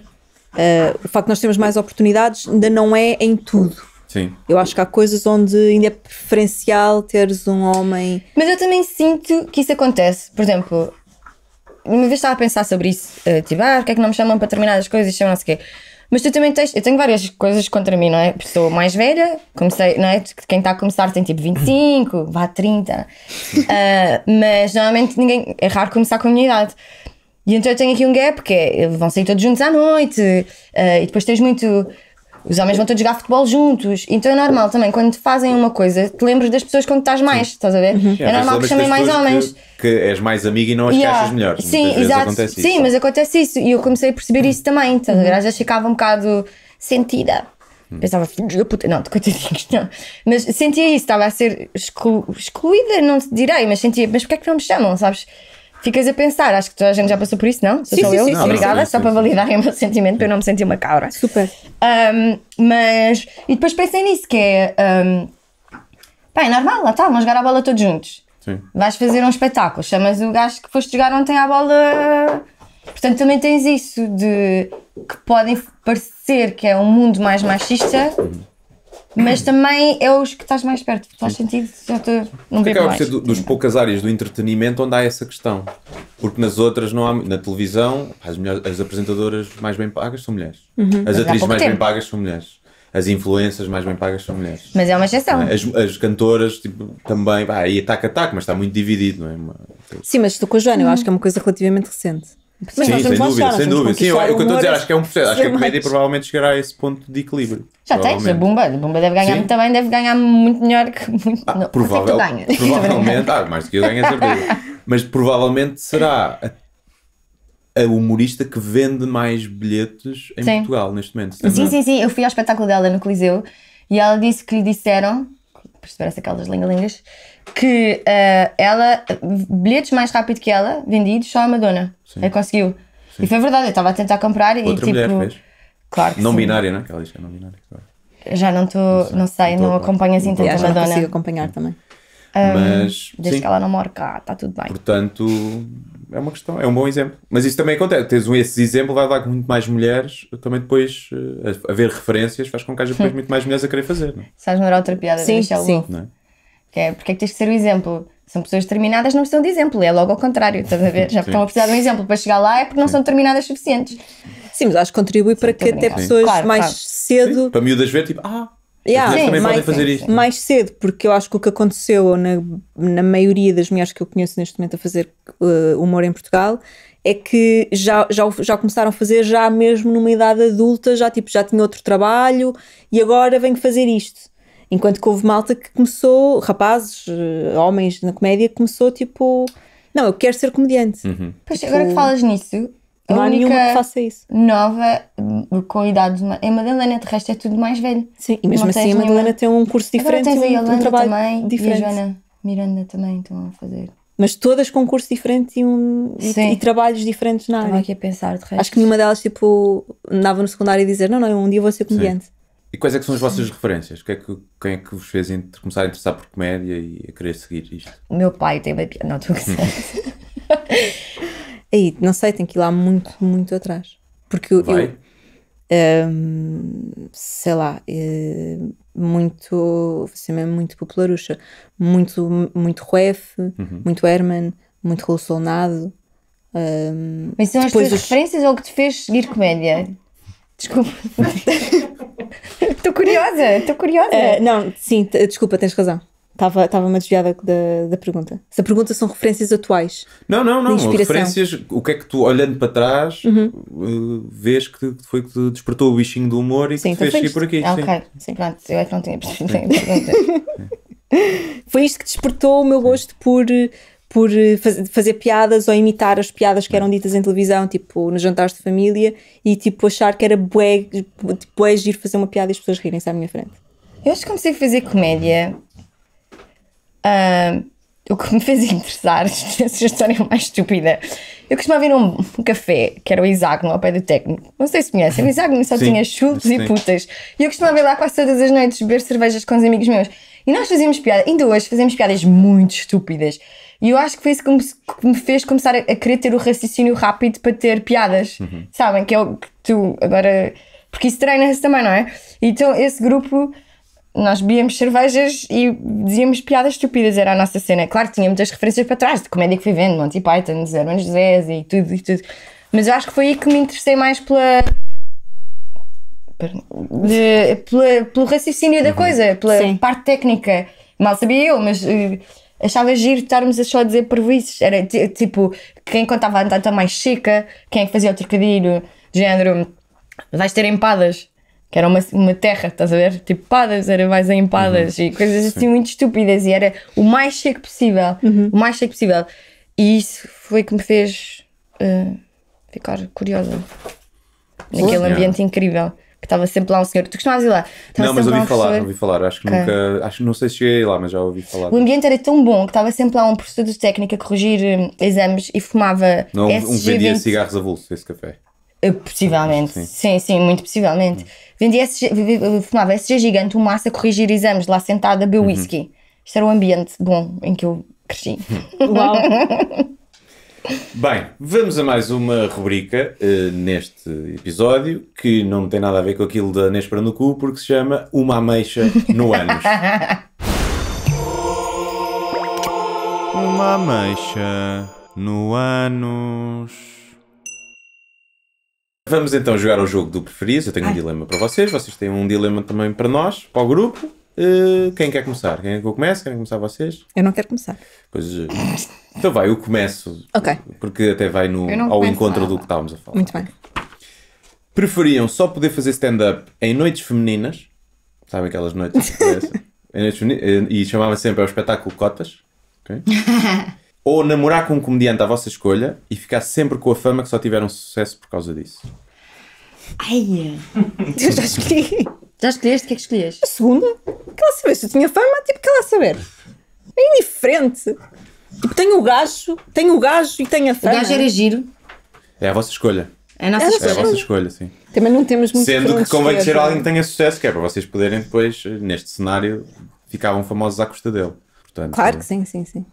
Uh, o facto de nós termos mais oportunidades ainda não é em tudo. Sim. Eu acho que há coisas onde ainda é preferencial teres um homem. Mas eu também sinto que isso acontece. Por exemplo, uma vez estava a pensar sobre isso, uh, tipo, ah, porque é que não me chamam para determinadas coisas, chamam não sei o quê. Mas tu também tens. Eu tenho várias coisas contra mim, não é? Sou mais velha, comecei, não é? Quem está a começar tem tipo 25, vá 30. Uh, eh, mas normalmente ninguém. É raro começar com a minha idade. E então eu tenho aqui um gap que é, vão sair todos juntos à noite, uh, e depois tens muito. Os homens vão todos jogar futebol juntos. Então é normal também, quando fazem uma coisa, te lembras das pessoas quando estás mais, estás a ver? Uhum. É, é normal que chamem mais homens. Que, que, és mais amigo e não as yeah. que achas melhor. Sim, exato. Sim, isso. mas acontece isso. E eu comecei a perceber isso também, estás uhum. a ver? Uhum. Às vezes ficava um bocado sentida. Uhum. Pensava, filho puta, não, de coitadinhos, não. Mas sentia isso, estava a ser exclu, excluída, não te direi, mas sentia, mas porquê é que não me chamam, sabes? ficas a pensar, acho que toda a gente já passou por isso, não? Sou sim, só sim, eu, sim, obrigada, só para validarem o meu sentimento, para eu não me sentir uma cabra. Super. Um, mas, e depois pensei nisso, que é, um, pá, é normal, lá está, vamos jogar a bola todos juntos. Sim. Vais fazer um espetáculo, chamas o gajo que foste jogar ontem à bola... Portanto, também tens isso de que podem parecer que é um mundo mais machista, uhum. Mas também é os que estás mais perto, faz sentido? Já tô, não Porque mais ser do, dos poucas áreas do entretenimento onde há essa questão. Porque nas outras não há. Na televisão, as, melhores, as apresentadoras mais bem pagas são mulheres. Uhum. As atrizes mais tempo. bem pagas são mulheres. As influências mais bem pagas são mulheres. Mas é uma exceção. É? As, as cantoras tipo, também. vai aí ataca é ataca mas está muito dividido, não é? Uma... Sim, mas estou com a Joana, eu uhum. acho que é uma coisa relativamente recente sim, sem dúvida, sem dúvida. Sim, eu, é o que eu estou a dizer, acho que é um processo. Acho que a comédia provavelmente chegará a esse ponto de equilíbrio. Já tens, a Bumba, a Bumba deve ganhar muito bem, deve ganhar muito melhor que muito. Ah, provável, é que ganhas. Provavelmente, ah, mais do que eu ganho, é certeza. Mas provavelmente será a, a, humorista que vende mais bilhetes em sim. Portugal neste momento. Sim, sim, sim, sim. Eu fui ao espetáculo dela no Coliseu e ela disse que lhe disseram, perceberam-se aquelas lingalingas, que uh, ela, bilhetes mais rápido que ela, vendidos, só a Madonna. Sim. É ela conseguiu. Sim. E foi verdade, eu estava a tentar comprar Outra e tipo. Mulher Claro que Não sim. binária, não é? ela diz que é não binária. Claro. Já não estou, não sei, não, não, acompanho assim tanto a Madonna. Já consigo acompanhar também. Um, Mas, desde que ela não mora cá, está tudo bem. Portanto, é uma questão, é um bom exemplo. Mas isso também acontece. Tens um, esse exemplo, vai dar com muito mais mulheres, também depois uh, haver referências faz com que haja depois muito mais mulheres a querer fazer. Não? É? Sabes, não era outra piada sim, Michel Sim, sim. Que é, porque é que tens que ser o exemplo? São pessoas determinadas, não precisam de exemplo, é logo ao contrário, estás a ver? Já Sim. estão a precisar de um exemplo para chegar lá é porque não Sim. são determinadas suficientes. Sim, mas acho que contribui para que até pessoas claro, mais claro. cedo. Sim. Para miúdas ver, tipo, ah, Yeah, sim, também mais, podem fazer isto. Mais cedo, porque eu acho que o que aconteceu na, na maioria das mulheres que eu conheço neste momento a fazer uh, humor em Portugal é que já, já, já começaram a fazer já mesmo numa idade adulta, já tipo, já tinha outro trabalho e agora venho fazer isto. Enquanto que houve malta que começou, rapazes, eh, homens na comédia, começou tipo, não, eu quero ser comediante. Uhum. Pois, tipo, agora que falas nisso, não há nenhuma que faça isso. Nova com hum, qualidade é Madalena, de resto é tudo mais velho. Sim, e mesmo não assim a Madalena nenhuma... tem um curso diferente agora tens e a um, trabalho também, diferente. E a Joana Miranda também estão a fazer. Mas todas com um curso diferente e, um, e, e trabalhos diferentes na área. Estava aqui a pensar, de resto. Acho que nenhuma delas, tipo, andava no secundário e dizer: Não, não, um dia vou ser comediante. Sim. E quais é que são as vossas referências? Que é que, quem é que vos fez começar a interessar por comédia e a querer seguir isto? O meu pai tem uma piada. Não, estou a Aí, não sei, tenho que ir lá muito, muito atrás. Porque eu. eu um, sei lá. Uh, muito. mesmo muito popularucha. Muito, muito Ruef, uhum. muito Herman, muito Raul Solnado. Um, Mas são as tuas os... referências ou o que te fez seguir comédia? Desculpa. Estou curiosa, estou curiosa. Uh, não, sim, desculpa, tens razão. Estava, estava uma desviada da, da pergunta. Se a pergunta são referências atuais. Não, não, não. Referências, o que é que tu, olhando para trás, uhum. uh, vês que foi que te despertou o bichinho do humor e sim, que então te fez seguir por aqui. Ah, sim. ok. Sim, pronto. Eu é que não tinha percebido a pergunta. Foi isto que despertou o meu gosto por, por eh, faz, fazer piadas ou imitar as piadas que eram ditas em televisão, tipo nos jantares de família, e tipo achar que era bué, tipo, bué fazer uma piada e as pessoas rirem-se à minha frente. Eu acho que comecei a fazer comédia. Uh, o que me fez interessar, essa é história é mais estúpida. Eu costumava ir a um, um café, que era o Hexágono, ao pé do técnico. Não sei se conhecem, o Hexágono só sim, tinha chutes e putas. E eu costumava ir lá quase todas as noites beber cervejas com os amigos meus. E nós fazíamos piadas, ainda hoje fazemos piadas muito estúpidas. E eu acho que foi isso que me, que me fez começar a, a, querer ter o raciocínio rápido para ter piadas. Uhum. Sabem? Que é o que tu agora. Porque isso treina-se também, não é? Então esse grupo. Nós bebíamos cervejas e dizíamos piadas estúpidas, era a nossa cena. Claro, tinha muitas referências para trás, de comédia que fui vendo, Monty Python, dos Hermanos José e tudo e tudo. Mas eu acho que foi aí que me interessei mais pela, de, pela, pelo raciocínio uhum. da coisa, pela Sim. parte técnica. Mal sabia eu, mas uh, Achava giro estarmos a só dizer prejuízos. Era tipo, quem contava a anedota mais chica, quem é fazia o trocadilho, género, vais ter empadas. Que era uma, uma terra, estás a ver? Tipo, padas, era mais em empadas uhum. e coisas assim Sim. muito estúpidas. E era o mais chique possível. Uhum. O mais chique possível. E isso foi que me fez uh, ficar curiosa. Naquele ambiente incrível estava sempre lá um senhor. Tu costumavas ir lá? Tava não, mas ouvi falar, ouvi falar. Acho que nunca. Acho, não sei se cheguei lá, mas já ouvi falar. O ambiente era tão bom que estava sempre lá um professor de técnica a corrigir hum, exames e fumava. Não, sg um vendia cigarros a vulso esse café. Eh, possivelmente, sim. sim, sim, muito possivelmente. Hum. Vendia SG, fumava SG gigante, um massa a corrigir exames, lá sentada a beber uhum. whisky. Isto era um ambiente bom em que eu cresci. Uau! Bem, vamos a mais uma rubrica uh, neste episódio que não tem nada a ver com aquilo da Nespera no cu, porque se chama Uma Ameixa no Anos. uma Ameixa no Anos. Vamos então jogar ao jogo do preferido. Eu tenho um dilema para vocês, vocês têm um dilema também para nós, para o grupo. Eh, quem quer começar? Quem é que eu começo? Querem começar vocês? Eu não quero começar. Pois, eh, então vai, eu começo. Ok. Porque até vai no, ao encontro nada. do que estávamos a falar. Muito bem. Preferiam só poder fazer stand-up em noites femininas. Sabem aquelas noites que noites femininas, eh, E chamava sempre ao é espetáculo Cotas. Okay? Ou namorar com um comediante à vossa escolha e ficar sempre com a fama que só tiveram sucesso por causa disso. Ai, eu já escolhi. Já escolheste? O que é que escolheste? A segunda? Que lá saber se eu tinha fama, tipo, que lá saber. É indiferente. Tipo, tenho o gajo, tenho o gajo e tenho a fama. O gajo era giro. É a vossa escolha. É a nossa é escolha. É a vossa escolha, sim. Também não temos muito Sendo que convém ser alguém que tenha sucesso, que é para vocês poderem depois, neste cenário, ficavam famosos à custa dele. Portanto, claro que é... sim, sim, sim.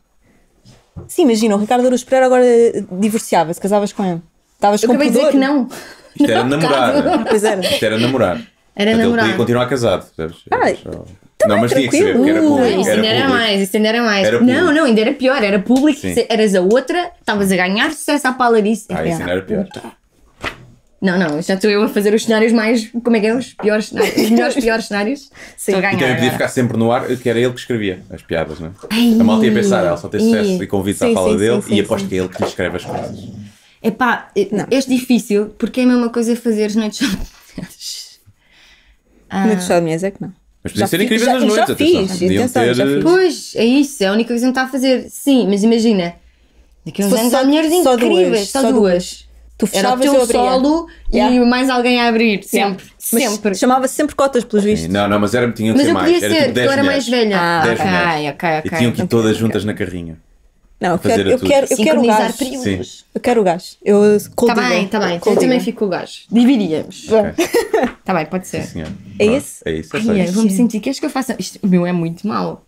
Sim, imagina, o Ricardo Aruz Pereira agora eh, divorciava-se, casavas com ele. Estavas eu com acabei dizer que não. Isto era namorar. Pois era. Isto era namorar. Era Portanto, namorado. podia continuar casado, sabes? Ah, não, mas tranquilo. tinha que saber, era público. Não, isso ainda era, era mais, isso ainda era mais. Era não, não, ainda era pior, era público, Sim. eras a outra, estavas a ganhar sucesso à disso. Ah, é isso ainda era pior. Não, não, já estou eu a fazer os cenários mais. Como é que é? Os piores cenários. Os melhores piores cenários. Sim. ganhar. Então eu podia é. ficar sempre no ar, que era ele que escrevia as piadas, não é? Ai, a malta ia pensar, ah, ela só tem sucesso e convite à fala sim, dele sim, e aposto que é ele que escreve as coisas. É pá, é és difícil, porque é a mesma coisa fazeres noites. Ah. Na Costa de Milhões é que não. Mas podiam ser incríveis já, nas noites, já fiz, atenção. atenção ter... já fiz. Pois, é isso, é a única coisa que não está a fazer. Sim, mas imagina, daqui a uns anos só, há mulheres só incríveis, duas, só, só duas. duas. Tu fechavas o solo yeah. e mais alguém a abrir, sempre. Yeah. Sempre. Chamava-se sempre cotas, pelos vistos. Não, não, mas era, tinham que mas ser mais. Mas eu podia mais. ser, era, tipo eu era mais velha. Ah, ok, ok, ok. E tinham que ir todas juntas na carrinha. Não, eu quero, eu quero, eu quero o gás. Eu quero o gás. Eu está bem, tá bem. Eu também fico com o gás. Dividíamos. tá bem, pode ser. É, é isso? É isso, é Vou-me sentir. Queres que eu faça? Isto, o meu é muito mau.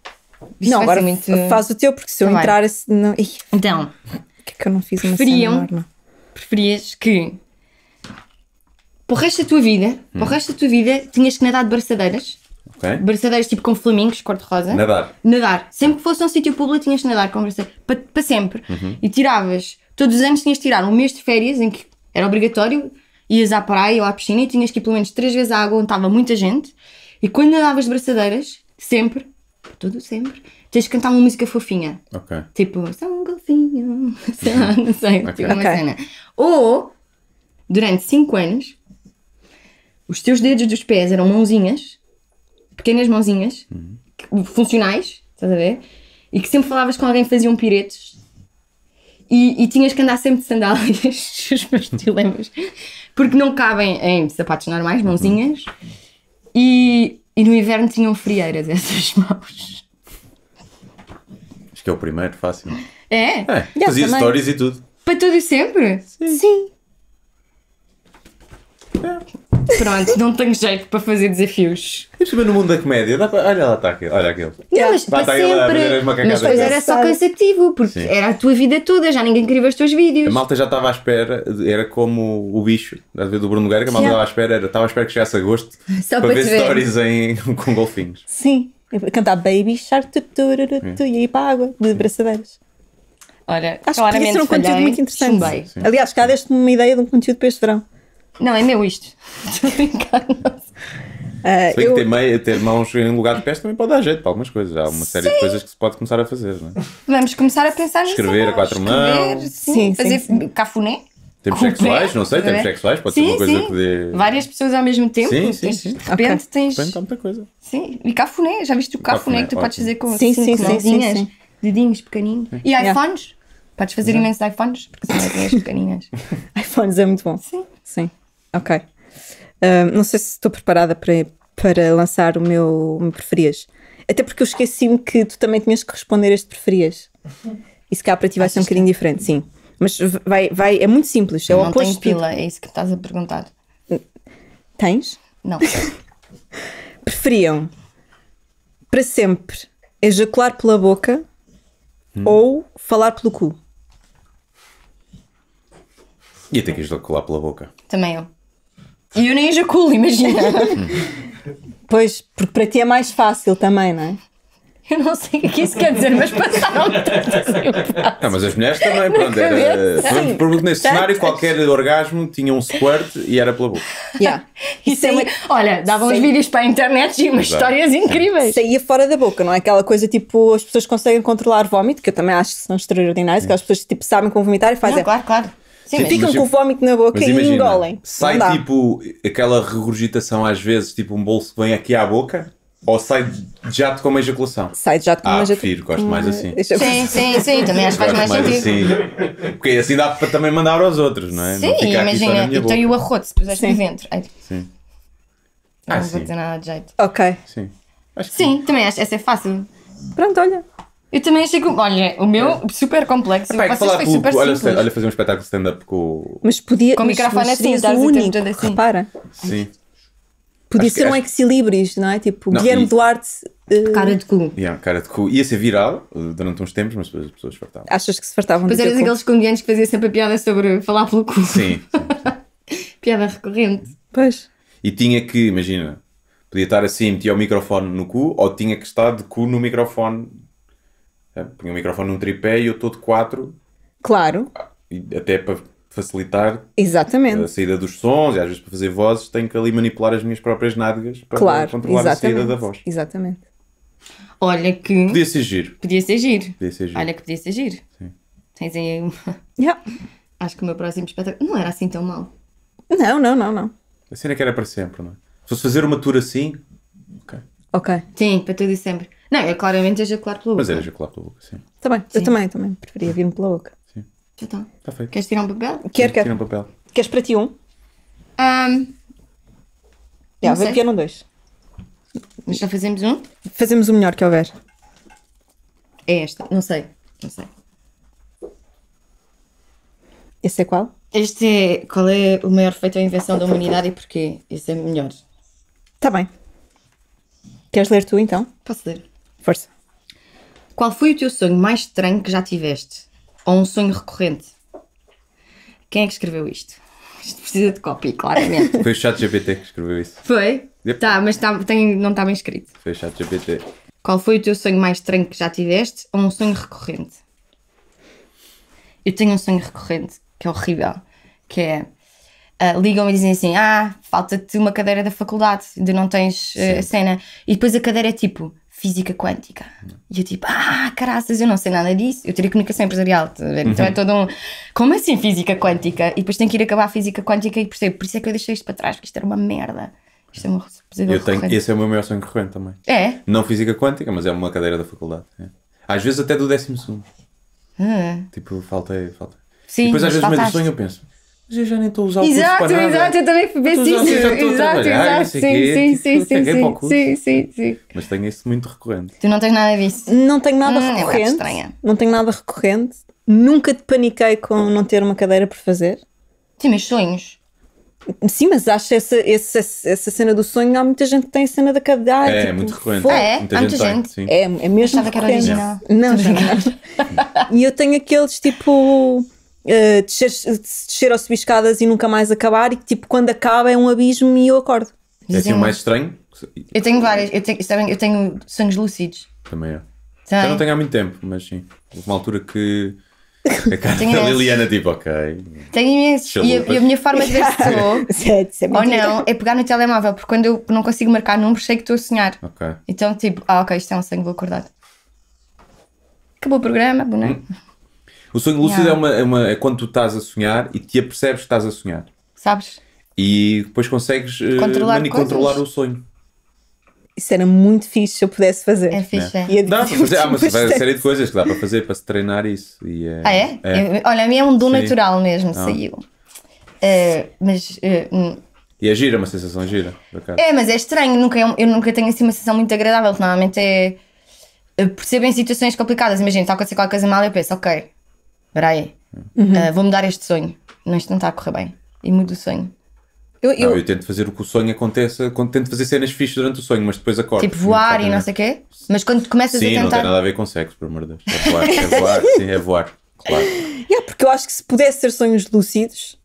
Isto não, agora muito... faz o teu, porque se eu tá entrar assim. Não... então, o que é que eu não fiz preferiam, uma cena Preferias que para o resto da tua vida, hum. para o hum. resto da tua vida, tinhas que nadar de braçadeiras Okay. Braçadeiras tipo com flamingos, cor-de-rosa. Nadar. Nadar. Sempre que fosse um sítio público tinhas de nadar com braçadeiras. Para, sempre. Uhum. E tiravas. Todos os anos tinhas de tirar um mês de férias em que era obrigatório. Ias à praia ou à piscina e tinhas que ir pelo menos três vezes à água onde estava muita gente. E quando nadavas de braçadeiras, sempre, tudo sempre, tens de cantar uma música fofinha. Tipo, são um golfinho. Uhum. não sei, okay. tipo uma okay. cena. Ou, durante 5 anos, os teus dedos dos pés eram mãozinhas pequenas mãozinhas, uhum. funcionais, estás a ver? E que sempre falavas com alguém que faziam piretes. E, e tinhas que andar sempre de sandálias, os meus dilemas, porque não cabem em sapatos normais, mãozinhas, uhum. e, e no inverno tinham frieiras essas mãos. Acho que é o primeiro, fácil. É? é fazia também. stories e tudo. Para tudo e sempre? Sim. Sim. É. Pronto, não tenho jeito para fazer desafios. E perceber no mundo da comédia, dá para... olha lá, está aquele, olha aquele. Não, mas para tá sempre. Mas pois era só cansativo, porque Sim. era a tua vida toda, já ninguém queria ver os teus vídeos. A malta já estava à espera, era como o bicho, às vezes do Bruno Nogueira, que a malta estava à espera, era, estava à espera que chegasse a gosto para, para ver stories em, com golfinhos. Sim, cantar Baby Shark e ir para a água, de braçadeiras. Olha, acho que isso era um conteúdo muito interessante. Aliás, cá deste-me uma ideia de um conteúdo para este verão. Não, é meu isto. Estou a brincar, Uh, Se eu... ter, ter mãos em lugar de pés também pode dar jeito para algumas coisas. Há uma série sim. de coisas que se pode começar a fazer, não é? Vamos começar a pensar nisso. Escrever a quatro mãos. Sim, sim, fazer sim. cafuné. Tempos sexuais, não sei, tempos sexuais, pode sim, ser uma coisa sim. que dê... Várias pessoas ao mesmo tempo. Sim, sim, sim. De repente okay. tens. De repente há muita coisa. Sim, e cafuné, já viste o cafuné, cafuné que tu ótimo. podes fazer com sim, cinco sim, mãozinhas, sim, dedinhos pequeninos. E iPhones? Podes fazer imensos iPhones, porque são as pequeninas. iPhones é muito bom. Sim. Sim. Ok. Uh, não sei se estou preparada para, para lançar o meu, o meu preferias. Até porque eu esqueci-me que tu também tinhas que responder este preferias. E se cá para ti vai ser um bocadinho é? diferente, sim. Mas vai, vai, é muito simples. É o não oposto. tenho pila, é isso que estás a perguntar. Tens? Não. Preferiam para sempre ejacular pela boca hum. ou falar pelo cu? Ia ter que ejacular pela boca. Também eu. E eu nem ejaculo, imagina. pois, porque para ti é mais fácil também, não é? Eu não sei o que é isso quer dizer, mas passaram assim, Não, mas as mulheres também, pronto, era, pronto, pronto, nesse cenário qualquer orgasmo tinha um squirt e era pela boca. Yeah. Isso é Olha, davam uns vídeos para a internet e umas Exato. histórias incríveis. Saía fora da boca, não é aquela coisa tipo as pessoas conseguem controlar vómito, que eu também acho que são extraordinários, aquelas pessoas que tipo, sabem como vomitar e fazem. Não, claro, claro. Sim, mas- ficam com o vómito na boca Mas e imagina, engolem. sai Não tipo aquela regurgitação às vezes, tipo um bolso que vem aqui à boca, ou sai de jato com uma ejaculação? Sai de já de Ah, mas eu- prefiro, gosto mais hum, assim. Sim, sim, sim, também acho que faz mais sentido. assim. Porque assim dá para também mandar aos outros, não é? Sim, não fica aqui só na imagina, minha então e boca. o arroz, se puseste Sim. por dentro. Ai, Sim. Ah, não vou sim. dizer nada de jeito. Ok. Sim. Acho que Sim, também acho, essa é fácil. Pronto, olha. Eu também achei que. Olha, o meu é. super complexo. Epá, é vocês foi super olha, simples. Olha, fazer um espetáculo stand-up com. Mas podia. Com microfone assim, é estás único, assim. Repara. Sim. Podia acho ser que, um acho... não é? Tipo, não, Guilherme e... Duarte. Uh... Cara de cu. Yeah, cara de cu. Ia ser viral eh, durante uns tempos, mas depois as pessoas fartavam. Achas que se fartavam Pois eras aqueles comediantes que faziam sempre a piada sobre falar pelo cu. Sim. sim. piada recorrente. Pois. E tinha que, imagina, podia estar assim, metia o microfone no cu, ou tinha que estar de cu no microfone é, Põe o microfone num tripé e eu estou de quatro. Claro. Até para facilitar exatamente. a saída dos sons e às vezes para fazer vozes tenho que ali manipular as minhas próprias nádegas para claro, controlar exatamente. a saída da voz. Exatamente. Olha que. Podia ser giro. Podia ser giro. Podia ser giro. Olha que podia ser giro. Sim. Tens aí uma. Yeah. Acho que o meu próximo espetáculo não era assim tão mal Não, não, não, não. A cena é que era para sempre, não é? Se fosse fazer uma tour assim. Ok. Ok. Sim, para tudo e sempre. Não, eu é claramente ejacular pela boca. Mas era ejacular pela boca, sim. Também, tá eu também, também. Preferia vir-me pela boca. Sim. Já está. Está feito. Queres tirar um papel? Quero, quero. um papel. Queres para ti um? Um, não, sei. piano dois. Mas já fazemos um? Fazemos o melhor que houver. É esta, não sei. Não sei. Esse é qual? Este é. Qual é o maior feito à invenção da humanidade e porquê? Esse é melhor. Está bem. Queres ler tu então? Posso ler. Força. Qual foi o teu sonho mais estranho que já tiveste? Ou um sonho recorrente? Quem é que escreveu isto? Isto precisa de cópia, claramente. Foi o ChatGPT que escreveu isso. Foi? Yep. Tá, mas tá, tem, não estava tá bem escrito. Foi o ChatGPT. Qual foi o teu sonho mais estranho que já tiveste ou um sonho recorrente? Eu tenho um sonho recorrente que é horrível, que é uh, ligam-me e dizem assim: Ah, falta-te uma cadeira da faculdade, de não tens uh, ah, a cena. E depois a cadeira é tipo física quântica. E eu tipo, ah, caraças, eu não sei nada disso. Eu tirei comunicação empresarial, então é uhum. todo um. Como assim física quântica? E depois tenho que ir acabar a física quântica e percebo. Por isso é que eu deixei isto para trás, porque isto era uma merda. Isto é uma pesadelo eu tenho, Esse é o meu maior sonho recorrente também. É? Não física quântica, mas é uma cadeira da faculdade. É. Às vezes até do décimo segundo. Ah. Tipo, faltei, faltei. Sim, e depois às vezes meio do sonho eu penso, mas eu já nem estou a usar o exato, curso para nada. Exato, eu também penso isso. Exato, exato, tipo, sim, sim, sim, sim, sim, sim, sim, Mas tenho isso muito recorrente. Tu não tens nada disso? Não tenho nada hum, é recorrente. É estranha. Não tenho nada recorrente. Nunca te paniquei com não ter uma cadeira por fazer. Sim, mas sonhos. Sim, mas acho essa, essa, essa cena do sonho, há muita gente que tem a cena da cadeira. É, tipo, é muito recorrente. Ah, é? Muita há muita gente. gente. É, é mesmo Achava que era original. Não, não. E eu tenho aqueles tipo uh, descer, descer ou subir escadas e nunca mais acabar, e que tipo, quando acaba é um abismo e eu acordo. É assim o mais estranho? Eu tenho várias, eu tenho, eu tenho sonhos lúcidos. Também é. Também. Eu não tenho há muito tempo, mas sim. Houve uma altura que a cara da Liliana, tipo, ok. Tenho imensos. E a, e a, minha forma de ver se estou é, é ou não é pegar no telemóvel, porque quando eu não consigo marcar números, sei que estou a sonhar. Okay. Então, tipo, ah, ok, isto é um sonho, vou acordar. Acabou o programa, boneco. Hum. O sonho lúcido yeah. é, uma, é, uma, é quando tu estás a sonhar e te apercebes que estás a sonhar. Sabes? E depois consegues eh, controlar, uh, controlar o sonho. Isso era muito fixe se eu pudesse fazer. É fixe. Né? É. Dá para fazer, uma ah, série de coisas que dá para fazer para se treinar isso. É, ah, é? é? Olha, a mim é um do Sim. natural mesmo, Não. Ah. saiu. Uh, mas. Uh, e é gira, uma sensação gira. É, mas é estranho, nunca, é eu, nunca tenho assim uma sensação muito agradável, normalmente é. Percebem situações complicadas, imagina, está a acontecer qualquer coisa mal eu penso, ok, Espera aí, uhum. uh, eh, vou mudar este sonho. Não, isto não está a correr bem. E mudo o sonho. Eu, eu... Não, eu tento fazer o que o sonho aconteça, quando tento fazer cenas fixas durante o sonho, mas depois acordo. Tipo voar e não sei o quê. Mas quando começas sim, a tentar... Sim, não tem nada a ver com sexo, por amor de Deus. É voar, é voar, sim, é voar. Claro. é porque eu acho que se pudesse ter sonhos lúcidos,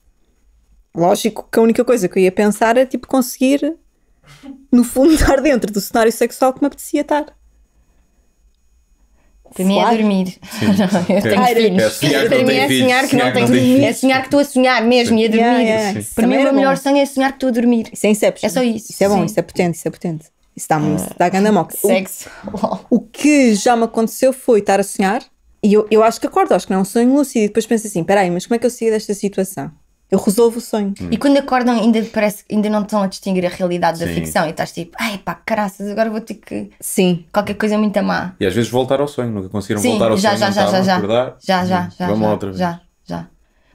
lógico que a única coisa que eu ia pensar era é, tipo conseguir, no fundo, estar dentro do cenário sexual que me apetecia estar. Para mim é dormir. eu tenho filhos. É para mim é sonhar que não tenho filhos. É sonhar que estou a sonhar mesmo e a dormir. Para mim o é meu melhor sonho é sonhar que estou a dormir. Isso é inception. É só isso. Isso é bom, isso é potente, isso é potente. Isso dá-me dá ganda moca. Sexo. O, o que já me aconteceu foi estar a sonhar e eu, eu acho que acordo, acho que não é um sonho lúcido e depois penso assim, peraí, mas como é que eu saí desta situação? Eu resolvo o sonho. Hum. E quando acordam, ainda parece ainda não estão a distinguir a realidade Sim. da ficção e estás tipo, ai pá, caraças, agora vou ter que. Sim. Qualquer coisa muito má. E às vezes voltar ao sonho, nunca conseguiram Sim, voltar ao já, sonho. Já, já, já, já. Acordar, já, já, hum, já. Vamos já, outra vez. Já, já.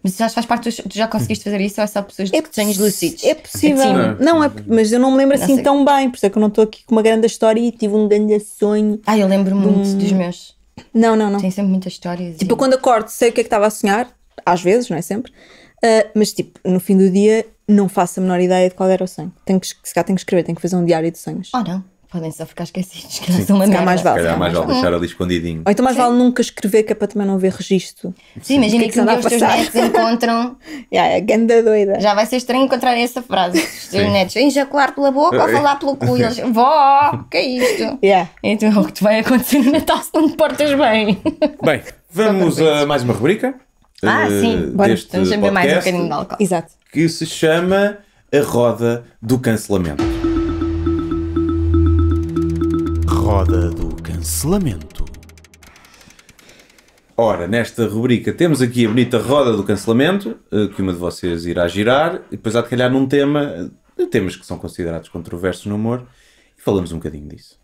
Mas já faz parte, tu já conseguiste fazer isso ou é só pessoas é de sonhos lucidos? É possível. Assim, é não, é, mas eu não me lembro assim tão bem, por isso é que eu não estou aqui com uma grande história e tive um grande sonho. Ah, eu lembro muito dos meus. Não, não, não. Tem sempre muitas histórias. Tipo, e... quando acordo, sei o que é que estava a sonhar, às vezes, não é sempre. Uh, mas, tipo, no fim do dia, não faço a menor ideia de qual era o sonho. Tenho que, se cá tenho que escrever, tenho que fazer um diário de sonhos. Oh, não. Podem só ficar esquecidos, que são uma se merda. mais vale. Se calhar mais vale deixar ali escondidinho. Ou então mais Sim. vale nunca escrever, que é para também não haver registro. Sim, imagina que, é que, que um dia os teus netos encontram. yeah, é ganda doida. Já vai ser estranho encontrar essa frase. Os teus netos ejacular pela boca ou falar pelo cu. E eles, vó, o que é isto? Yeah. Então é o que te vai acontecer no Natal se não te portas bem. Bem, vamos a mais uma rubrica. Ah, eh, sim, bora, vamos beber mais um bocadinho de álcool. Exato. Que se chama A Roda do Cancelamento. Roda do Cancelamento. Ora, nesta rubrica temos aqui a bonita roda do cancelamento, eh, que uma de vocês irá girar, e depois há de calhar num tema, eh, temas que são considerados controversos no humor, e falamos um bocadinho disso.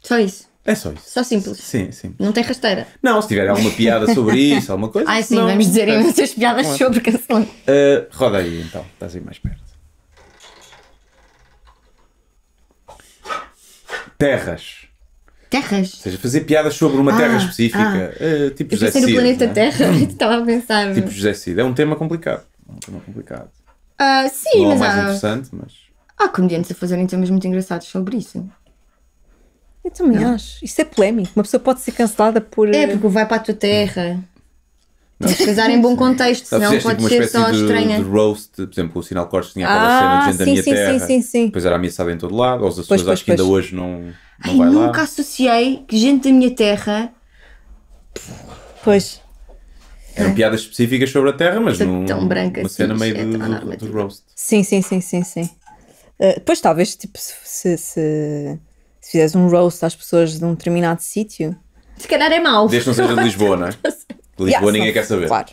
Só isso. É só isso. Só simples. Sim, sim. Não tem rasteira. Não, se tiver alguma piada sobre isso, alguma coisa. Ah sim, não, vamos dizer imensas piadas claro. sobre cancelamento. Uh, roda aí então, estás aí mais perto. Terras. Terras? Ou seja, fazer piadas sobre uma ah, terra específica. Ah, uh, tipo José Cid. no planeta não? É? Terra, estava a pensar. Tipo José Cid. É um tema complicado. É um tema complicado. Uh, sim, não mas. É mais há... interessante, mas. Há comediantes a fazerem temas muito engraçados sobre isso. Eu também não. acho. Isso é polémico. Uma pessoa pode ser cancelada por. É, porque vai para a tua terra. Tens que em bom contexto, senão pode tipo, ser só de, estranha. De roast, por exemplo, o Sinal Cortes tinha aquela ah, cena de gente sim, da minha sim, terra. Sim, sim, sim. Depois era ameaçada em todo lado. as pessoas acho que ainda hoje não, não Ai, vai nunca lá. associei que gente da minha terra. Pois. Eram é. piadas específicas sobre a terra, mas não tão branca uma cena meio é do, do, do roast. Sim, sim, sim, sim, sim. Uh, eh, depois talvez, tipo, se, se se fizeres um roast às pessoas de um determinado sítio. Se calhar é mau. Desde que não seja de Lisboa, não é? De tá Lisboa yeah, ninguém quer saber. Claro.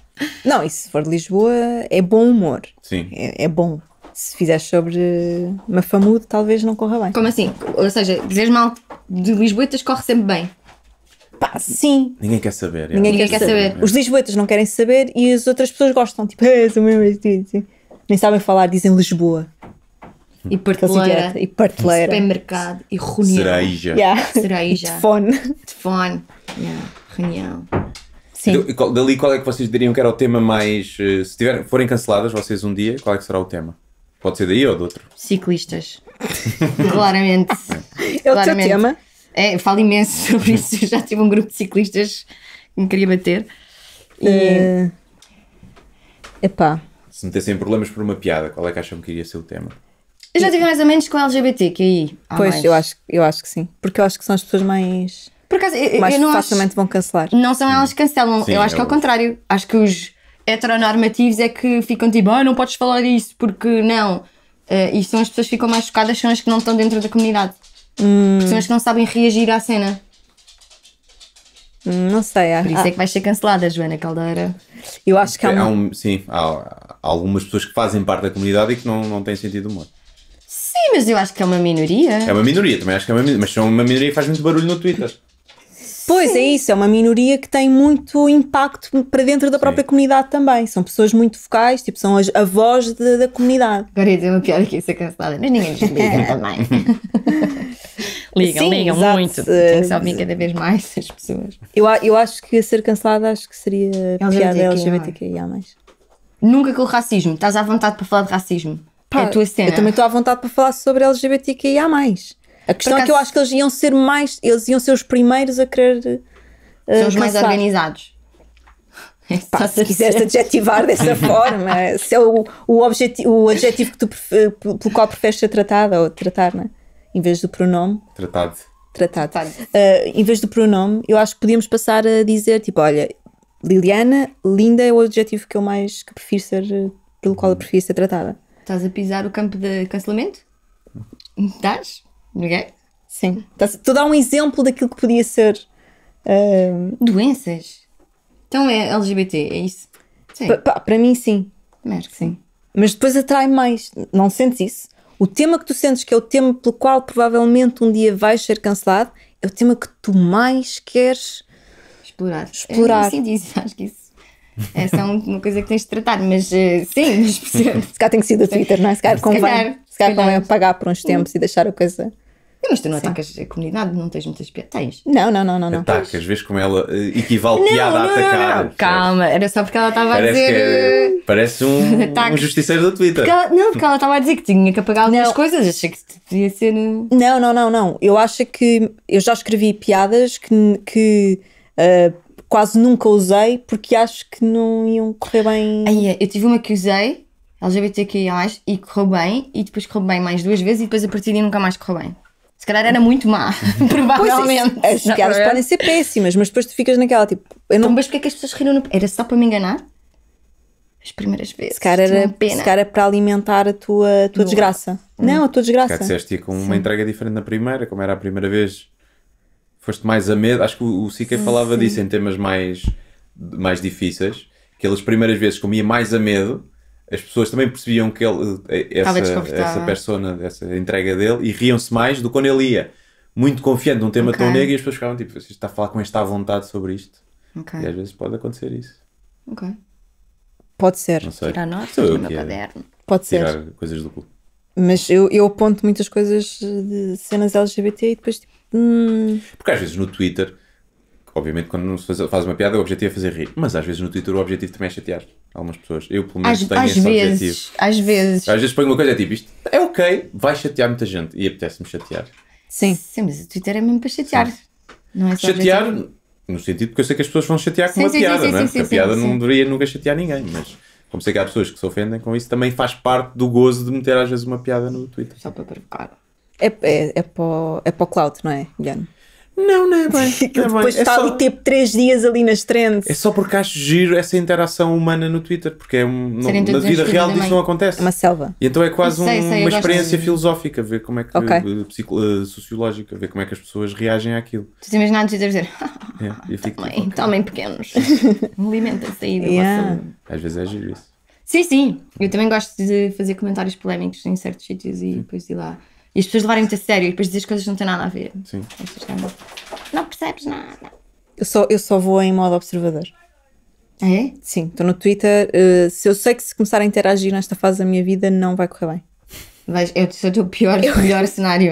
Não, e se for de Lisboa, é bom humor. Sim. É, é bom. Se fizeres sobre Mafamudo, talvez não corra bem. Como assim? Ou seja, dizer mal de Lisboetas corre sempre bem. Pá, sim. Ninguém quer saber. É. Ninguém, ninguém quer, quer saber. saber. Os lisboetas não querem saber e as outras pessoas gostam. Tipo, é, sou mesmo assim. Nem sabem falar, dizem Lisboa. E é parteleira. E parteleira. Supermercado. E reunião. Cereja. Yeah. Cereja. Telefone. Telefone. Yeah. Reunião. Sim. E dali, qual é que vocês diriam que era o tema mais. Eh, se tiver, forem canceladas vocês um dia, qual é que será o tema? Pode ser daí ou do outro? Ciclistas. claramente. É o claramente. teu tema? É, falo imenso sobre isso. já tive um grupo de ciclistas que me queria bater. E. Uh, epá. Se metessem problemas por uma piada, qual é que acham que iria ser o tema? Eu já tive mais ou menos com que aí, Pois, eu acho, eu acho que sim. Porque eu acho que são as pessoas mais. Por acaso, eu, mais eu não acho. facilmente vão cancelar. Não são elas que cancelam. Sim, eu acho é que é o contrário. Acho que os heteronormativos é que ficam tipo, ah, não podes falar isso porque não. Eh, e são as pessoas que ficam mais chocadas, são as que não estão dentro da comunidade. Porque hum. são as que não sabem reagir à cena. Hum, não sei, Por isso é que vais ser cancelada, Joana Caldeira. eu acho que há, Há é um- sim, há, há algumas pessoas que fazem parte da comunidade e que não, não têm sentido humor. Sim, mas eu acho que é uma minoria. É uma minoria, também acho que é uma minoria, mas são uma minoria que faz muito barulho no Twitter. Pois é isso, é uma minoria que tem muito impacto para dentro da própria Sim. comunidade também. São pessoas muito focais, tipo, são a, a voz de, da comunidade. Agora ia dizer uma pior que isso é cancelada, mas ninguém nos liga também. ligam, Sim, ligam exato. muito. Tem que se ouvir cada vez mais as pessoas. Eu, eu acho que ser cancelada acho que seria LGBTQIA. piada é? LGBTQIA. Nunca com o racismo. Estás à vontade para falar de racismo. Pá, é a tua cena. Eu também estou à vontade para falar sobre LGBTQIA. A questão é que eu é acho que eles iam ser mais. Eles iam ser os primeiros a querer. Uh, São os mais organizados. Pá, se quiseres adjetivar dessa forma, se é o, o, objetivo, o adjetivo que tu eh, pelo qual preferes ser tratada ou tratar, né? em vez do pronome. Tratado. Tratado. Tratado. Uh, em vez do pronome, eu acho que podíamos passar a dizer, tipo, olha, Liliana, linda é o adjetivo que eu mais que prefiro ser, pelo qual eu prefiro ser tratada. Estás a pisar o campo de cancelamento? Estás? Ninguém? Sim. Estás, tu dá um exemplo daquilo que podia ser. Ah, Doenças? Então é LGBT, é isso? Sim. Para mim, sim. Merda. Sim. Mas depois atrai mais. Não sentes isso? O tema que tu sentes que é o tema pelo qual provavelmente um dia vais ser cancelado é o tema que tu mais queres explorar. É explorar. É, assim acho que isso essa É uma coisa que tens de tratar, mas eh, sim, mas percebo. Se cá tem que ser do Twitter, não é? Se cá convém, calhar, se calhar convém pagar por uns tempos e deixar a coisa. Mas tu não atacas a comunidade, não tens muitas piadas. Tens? Não, não, não, não. não. Atacas, vês como ela eh, equivale não, piada não, a atacar. Não, não. Calma, era só porque ela estava a dizer. Que, é- eh, parece um, um justiceiro do Twitter. Porque ela, não, porque ela estava a dizer que tinha que apagar algumas não. coisas, achei que podia ser. Não, não, não, não. Eu acho que eu já escrevi piadas que. que uh, quase nunca usei porque acho que não iam correr bem. Aí, é, eu tive uma que usei, LGBTQIA, e correu bem, e depois correu bem mais duas vezes, e depois a partir daí nunca mais correu bem. Se calhar era muito má, provavelmente. Pois, as piadas é? podem ser péssimas, mas depois tu ficas naquela tipo. Eu não... Então, mas porque é que as pessoas riram? No... Era só para me enganar? As primeiras vezes. Se calhar era, pena. Se calhar é para alimentar a tua, a tua desgraça. Hum. Não, a tua desgraça. Se calhar disseste com uma entrega diferente na primeira, como era a primeira vez foste mais a medo. Acho que o, o falava sim. disso em temas mais, mais difíceis. Que ele, as primeiras vezes, comia mais a medo, as pessoas também percebiam que ele, eh, essa, essa persona, essa entrega dele, e riam-se mais do que quando ele ia muito confiante num tema okay. tão negro e as pessoas ficavam tipo, você está a falar com esta vontade sobre isto. Okay. E às vezes pode acontecer isso. Ok. Pode ser. Tirar notas no então, meu caderno. Pode ser. Tirar coisas do cu mas eu, eu aponto muitas coisas de cenas LGBT e depois tipo. Hum... Porque às vezes no Twitter, obviamente, quando faz, faz, uma piada, o objetivo é fazer rir, mas às vezes no Twitter o objetivo também é chatear algumas pessoas. Eu, pelo menos, às, tenho às esse vezes, objetivo. Às vezes. Às vezes põe uma coisa é tipo isto é ok, vai chatear muita gente e apetece-me chatear. Sim. Sim, mas o Twitter é mesmo para chatear. Não é chatear. No sentido que eu sei que as pessoas vão chatear com sim, uma sim, piada, sim, não é? Porque a piada não deveria nunca chatear ninguém, mas como sei que há pessoas que se ofendem com isso, também faz parte do gozo de meter às vezes uma piada no Twitter. Só para provocar. É, é, é, para, o, é para o cloud, não é, Guilherme? Não, não é bem. não é depois bem. É está é só... ali tipo 3 dias ali nas trends. É só porque acho giro essa interação humana no Twitter, porque é um, na vida real é isso não acontece. É uma selva. E então é quase sei, um, sei, uma experiência de... filosófica, ver como é que. Okay. Uh, sociológica, ver como é que as pessoas reagem àquilo. Tu te imaginas antes de dizer. é, também, ah, tipo, também pequenos. alimenta se aí da yeah. Às vezes é giro isso. Sim, sim. Eu também gosto de fazer comentários polémicos em certos sítios e sim. depois de lá e as pessoas levarem muito a sério e depois dizer as coisas não têm nada a ver. Sim. É é não percebes nada. Eu só, eu só vou em modo observador. Ah, é? Sim, estou no Twitter. Uh, se eu sei que se começar a interagir nesta fase da minha vida, não vai correr bem. Mas eu sou o teu pior, eu... melhor cenário.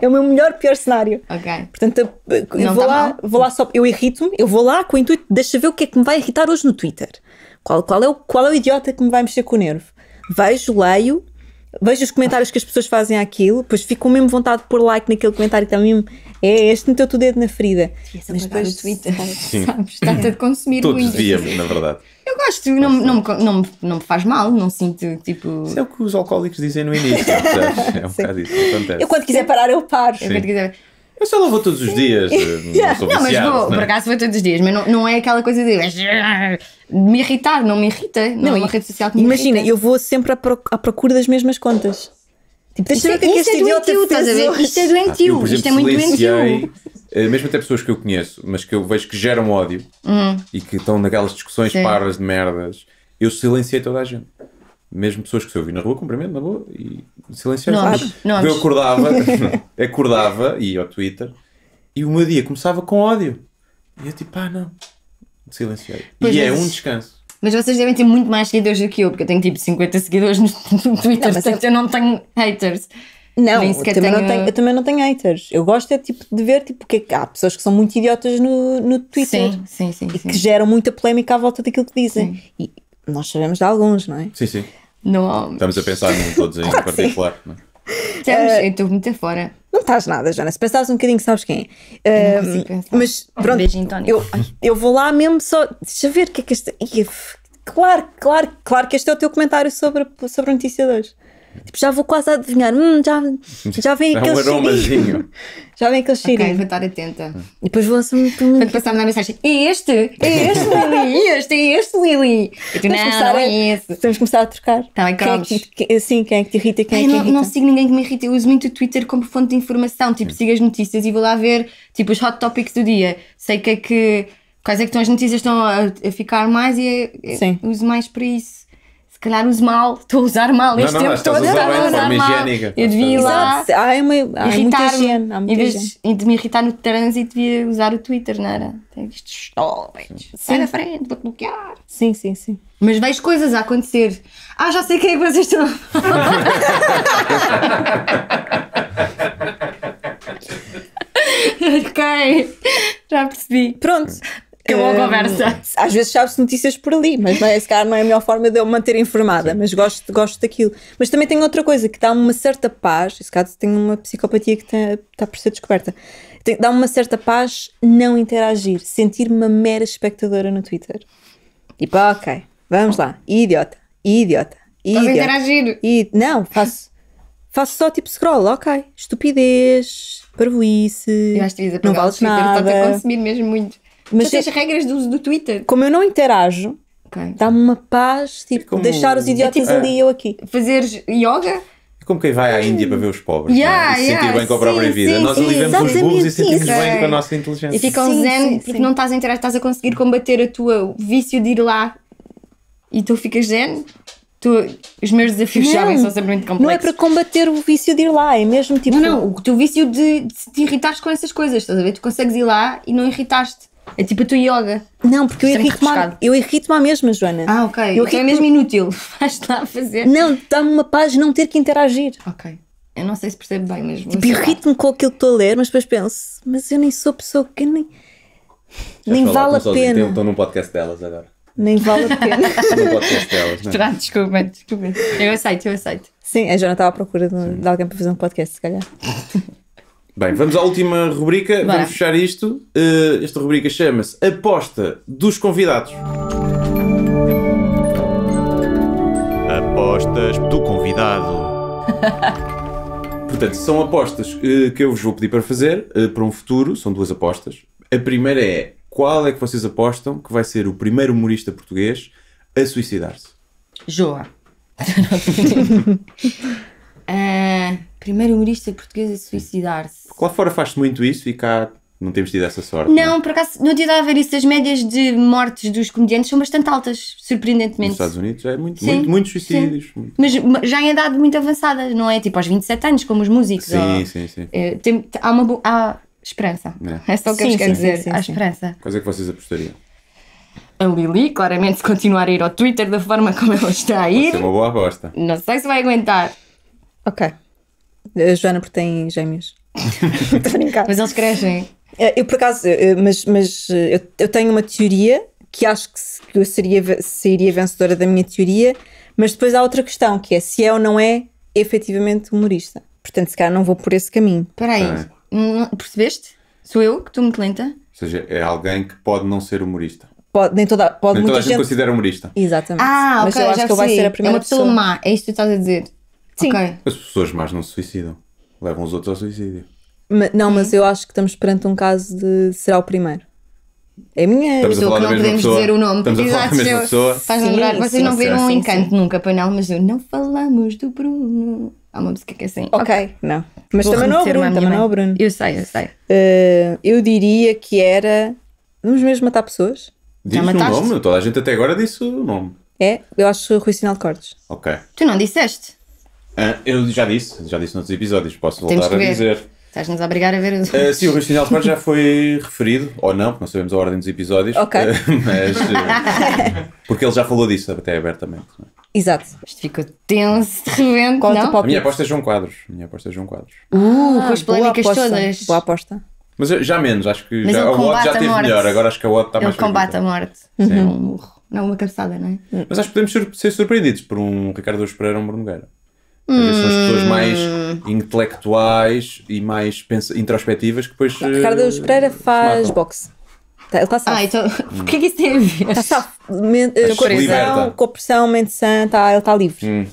é o meu melhor, pior cenário. Ok. Portanto, eu, eu vou, tá lá, vou lá só. Eu irrito-me, eu vou lá com o intuito, deixa ver o que é que me vai irritar hoje no Twitter. Qual, qual, é o, qual é o idiota que me vai mexer com o nervo? Vejo, leio, vejo os comentários que as pessoas fazem àquilo, depois fico com mesmo vontade de pôr like naquele comentário que também é este meteu-te o dedo na ferida. Mas depois do Twitter, sabes? Está-te a consumir Todos muito. Todos na verdade. Eu gosto, não, não, me, não, não me faz mal, não sinto tipo. Isso é o que os alcoólicos dizem no início, É um bocado isso, acontece. Eu quando quiser parar, eu paro. Eu, quando quiser... Eu só não vou todos os dias. Eh, não, não mas vou, não é? por acaso vou todos os dias, mas não, não é aquela coisa de me irritar, não me irrita. Não, não é uma rede social que me Imagina, irrita. eu vou sempre à, procura das mesmas contas. Tipo, deixa ver o que é que é, este é doentio, Estás a ver? Isto é doentio, ah, eu, isto é muito doentio. Eh, mesmo até pessoas que eu conheço, mas que eu vejo que geram ódio uhum. e que estão naquelas discussões Sim. parvas de merdas, eu silenciei toda a gente mesmo pessoas que se ouvi na rua, cumprimento na rua e silenciar. Nomes, nomes. Eu acordava, acordava e ia ao Twitter e o meu dia começava com ódio. E eu tipo, ah não, silenciei. Pois e é um descanso. Mas vocês devem ter muito mais seguidores do que eu, porque eu tenho tipo 50 seguidores no Twitter, não, portanto eu... eu não tenho haters. Não, eu também, tenho... não tenho, eu também não tenho haters. Eu gosto é, tipo, de ver tipo, que é há pessoas que são muito idiotas no, no Twitter sim, sim, sim, e sim. que geram muita polémica à volta daquilo que dizem. E, nós sabemos de alguns, não é? Sim, sim. Não há... Estamos a pensar num todos em ah, particular, sim. não é? uh, estou muito fora. Não estás nada, Jana. Se pensares um bocadinho, sabes quem é. Uh, mas pronto, um beijinho, eu, eu vou lá mesmo só. Deixa ver o que é que este. Claro, claro, claro que este é o teu comentário sobre, sobre a notícia de hoje. Tipo, já vou quase adivinhar. Hum, já, já vem é aquele um aromazinho. já vem aquele cheirinho. Ok, vou estar atenta. E depois vou assim me Quando passar-me na mensagem, é este? É este, Lili? É este? É este, Lili? E tu, não, começar não é a, esse. Temos começar a trocar. Tá quem é que, que, Sim, quem é que te irrita, quem é Ai, é que não, irrita. Não sigo ninguém que me irrita. Eu uso muito o Twitter como fonte de informação. Tipo, sigo as notícias e vou lá ver, tipo, os hot topics do dia. Sei que é que... Quais é que estão as notícias estão a, a ficar mais e é, é, uso mais para isso se calhar uso mal, estou a usar mal não, este não, tempo não, todo, a usar, usar mal. eu devia ir lá há uma, há irritar higiene, há em vez de me irritar no trânsito, devia usar o Twitter, não era? Tenho isto jovens, sai da frente, vou-te bloquear. Sim, sim, sim. Mas vejo coisas a acontecer. Ah, já sei quem é que vocês estão. ok, já percebi. Pronto. Acabou a conversa. Às vezes sabe-se notícias por ali, mas não é, se calhar não é a melhor forma de eu manter informada, Sim. mas gosto, gosto daquilo. Mas também tem outra coisa que dá uma certa paz, esse caso tem uma psicopatia que está, tá por ser descoberta, dá dá uma certa paz não interagir, sentir-me uma mera espectadora no Twitter. Tipo, ah, ok, vamos lá, idiota, idiota, idiota. interagir? I, não, faço... faço só tipo scroll, ok. Estupidez, parvoíce. não vales o Twitter, nada. está a consumir mesmo muito. Mas eu, as regras do, do Twitter. Como eu não interajo, okay. dá-me uma paz, é tipo, é como... deixar os idiotas é tipo, ali e eu aqui. Fazeres yoga? É como quem vai à Índia para ver os pobres é? yeah, é? e yeah, sentir bem com a própria sim, vida. Sim, Nós sim, alimentamos os burros e sentimos isso. bem com a nossa inteligência. E ficam um zen porque não estás a interagir, estás a conseguir combater a tua vício de ir lá e tu ficas zen. Tu, os meus desafios não, jovens são sempre muito complexos. Não é para combater o vício de ir lá, é mesmo tipo. Não, não, o teu vício de, de te irritares com essas coisas, estás a ver? Tu consegues ir lá e não irritaste. É tipo a tua yoga. Não, porque eu irrito-me eu irrito à mesma, Joana. Ah, ok. Eu então é mesmo inútil. Vais lá fazer. Não, dá-me uma paz não ter que interagir. Ok. Eu não sei se percebo bem, tipo, mas. Tipo, irrito-me com aquilo que estou a ler, mas depois penso, mas eu nem sou pessoa que nem. Já nem vale a pena. Estou num podcast delas agora. Nem vale a pena. num podcast delas, não é? Desculpa, desculpa. Eu aceito, eu aceito. Sim, a Joana estava à procura de, de alguém para fazer um podcast, se calhar. Bem, vamos à última rubrica, Bora. vamos fechar isto. Uh, esta rubrica chama-se Aposta dos Convidados. Apostas do Convidado. Portanto, são apostas uh, que eu vos vou pedir para fazer uh, para um futuro, são duas apostas. A primeira é qual é que vocês apostam que vai ser o primeiro humorista português a suicidar-se? Joa. uh, primeiro humorista português a suicidar-se. Lá fora faz-se muito isso e cá não temos tido essa sorte. Não, não? É? por acaso, não tinha a ver isso. As médias de mortes dos comediantes são bastante altas, surpreendentemente. Nos Estados Unidos já é muito, sim, muito, muitos suicídios. Muito. Mas já em idade muito avançada, não é? Tipo aos 27 anos, como os músicos. Sim, ou, sim, sim. É, tem, há uma boa. esperança. É, é só o que sim, eu quero dizer. Sim, sim, há esperança. Quais é que vocês apostariam? a Lili, claramente, se continuar a ir ao Twitter da forma como ela está a ir. Isso ser uma boa aposta. Não sei se vai aguentar. Ok. A Joana, porque tem gêmeos. mas eles crescem. Eh, eu, por acaso, eh, eh, mas, mas eu, eu tenho uma teoria que acho que, que eu seria, seria vencedora da minha teoria, mas depois há outra questão, que é se é ou não é efetivamente humorista. Portanto, se calhar não vou por esse caminho. Espera aí, é. percebeste? Sou eu que estou muito lenta? Ou seja, é alguém que pode não ser humorista. Pode, nem toda, pode nem muita toda a gente, gente considera humorista. Exatamente. Ah, mas okay, eu acho que eu vai ser a primeira É uma pessoa, pessoa má, é isto que tu estás a dizer. Sim. Okay. As pessoas más não se suicidam levam os outros ao suicídio. não, mas eu acho que estamos perante um caso de será o primeiro. É a minha. Estamos a então falar que não podemos pessoa. dizer o nome. Estamos a falar da mesma pessoa. Faz Sim, lembrar, vocês não viram um sim, encanto nunca, painel, mas eu não falamos do Bruno. Há uma música que é assim. Ok. Não. Mas Vou também não é o Bruno, também não é o Bruno. Eu sei, eu sei. Eh, eu diria que era. Vamos mesmo matar pessoas? Diz o um nome, toda a gente até agora disse o nome. É? Eu acho Rui Sinal de Cortes. Ok. Tu não disseste? Ah, eu já disse, já disse noutros episódios, posso Temos voltar a ver. dizer. Estás-nos a obrigar a ver os. Uh, sim, o Risco de Sport já foi referido, ou não, porque não sabemos a ordem dos episódios. Ok. Uh, mas. Uh, porque ele já falou disso até abertamente. É? Exato. Isto ficou tenso de repente. É não? A minha aposta é João Quadros. A minha aposta é João Quadros. Uh, ah, com as polémicas todas. Boa aposta. Mas já menos, acho que Mas já, o Watt já teve melhor, agora acho que a Watt está mais Ele combate a morte. Sim. Uhum. Não, é uma cabeçada, não é? Mas acho que podemos ser surpreendidos por um Ricardo Dos ou um Bruno Guerra. Às vezes são as pessoas hum. mais intelectuais e mais introspectivas que depois. Ricardo eh, Pereira faz boxe. Tá, está Ah, então, o que é que isso tem a ver? Está só Coração, corrupção mente sã, ele está livre. Hum.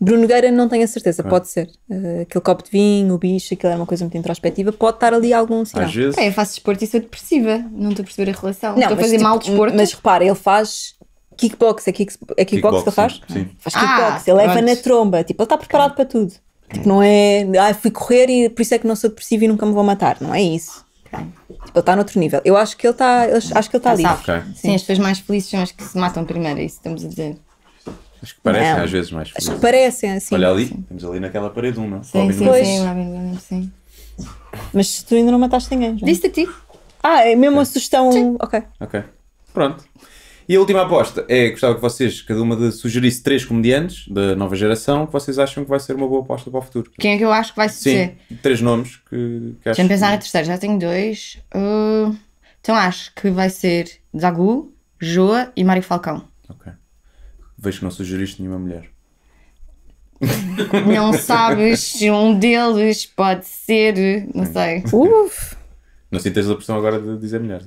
Bruno Gueira não tenho a certeza, ah. pode ser. Uh, aquele copo de vinho, o bicho, aquilo é uma coisa muito introspectiva, pode estar ali algum sinal. Às vezes... É, eu faço desporto e sou depressiva, não estou a perceber a relação. Não, estou a fazer tipo, mal desporto. Mas repara, ele faz Kickbox, é, kick, é kickbox, que ele faz? Sim. Faz ah, kickbox, ah, ele leva na tromba, tipo, ele está preparado para tudo. Tipo, não é. Ah, fui correr e por isso é que não sou depressivo e nunca me vou matar. Não é isso. Tipo, ele está noutro nível. Eu acho que ele está. Acho que ele está livre. Okay. Sim. as pessoas mais felizes são as que se matam primeiro, é isso que estamos a dizer. Acho que parecem não. às vezes mais felizes. Acho que parecem, assim. Olha ali, sim. temos ali naquela parede um, não? Sim, sim, pois. sim, sim. Mas tu ainda não mataste ninguém. Disse-te a ti. Ah, é mesmo uma sugestão. Sim. Ok. Ok. Pronto. E a última aposta é: gostava que vocês, cada uma, de, sugerisse três comediantes da nova geração que vocês acham que vai ser uma boa aposta para o futuro. Quem é que eu acho que vai ser? Sim, três nomes que, que acho. Deixa-me pensar que... na terceira, já tenho dois. Uh, então acho que vai ser Zagu, Joa e Mário Falcão. Ok. Vejo que não sugeriste nenhuma mulher. Não sabes, se um deles pode ser, não sei. Uf! Não sentias a pressão agora de dizer melhor.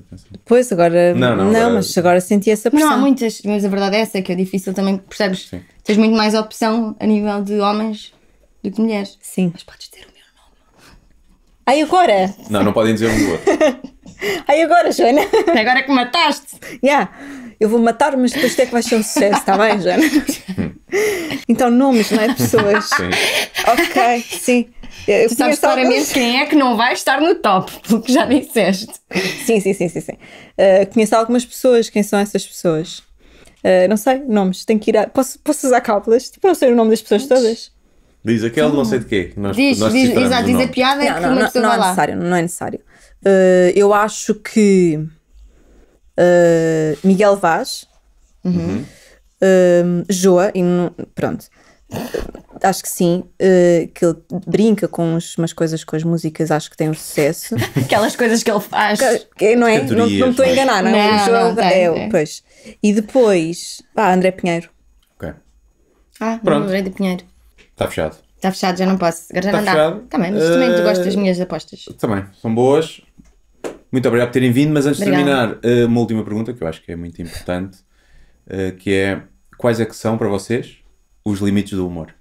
Pois, agora. Não, não, não agora... mas agora senti essa pressão. Não, há muitas, mas a verdade é essa, que é difícil também, percebes? Sim. Tens muito mais opção a nível de homens do que mulheres. Sim. Mas podes ter o meu nome. Ai, agora! Não, não podem dizer um do outro. Aí agora, Joana. Agora é que mataste. Yeah. Eu vou matar, mas depois é que vai ser um sucesso, está bem, Joana? então, nomes, não é? Pessoas. Sim. Ok, sim. Eu tu sabes claramente quem é que não vai estar no top, pelo que já disseste. Sim, sim, sim, sim. sim. Uh, conheço algumas pessoas, quem são essas pessoas? Uh, não sei, nomes, tenho que ir a... Posso, posso usar cálculas? Tipo, não sei o nome das pessoas todas. Diz aquele não sei de quê. Nós, diz, nós diz, exato, diz a piada é não, que não, uma não, pessoa não é necessário, não é necessário. Uh, eu acho que uh, Miguel Vaz, uhum. uh, Joa, e pronto, acho que sim, que ele brinca com umas coisas com as músicas, acho que tem um sucesso. Aquelas coisas que ele faz. Que, não é? não, não me estou a é? enganar, não, é? não, não João, é tem, é? é, Pois. E depois, ah, André Pinheiro. Ok. Ah, Pronto. André de Pinheiro. Está fechado. Está fechado, já não posso. Agora já tá não dá. Também, tá mas também tu gostas das minhas apostas. Também, são boas. Muito obrigado por terem vindo, mas antes Obrigada. de terminar, eh, uma última pergunta que eu acho que é muito importante, eh, que é quais é que são para vocês os limites do humor?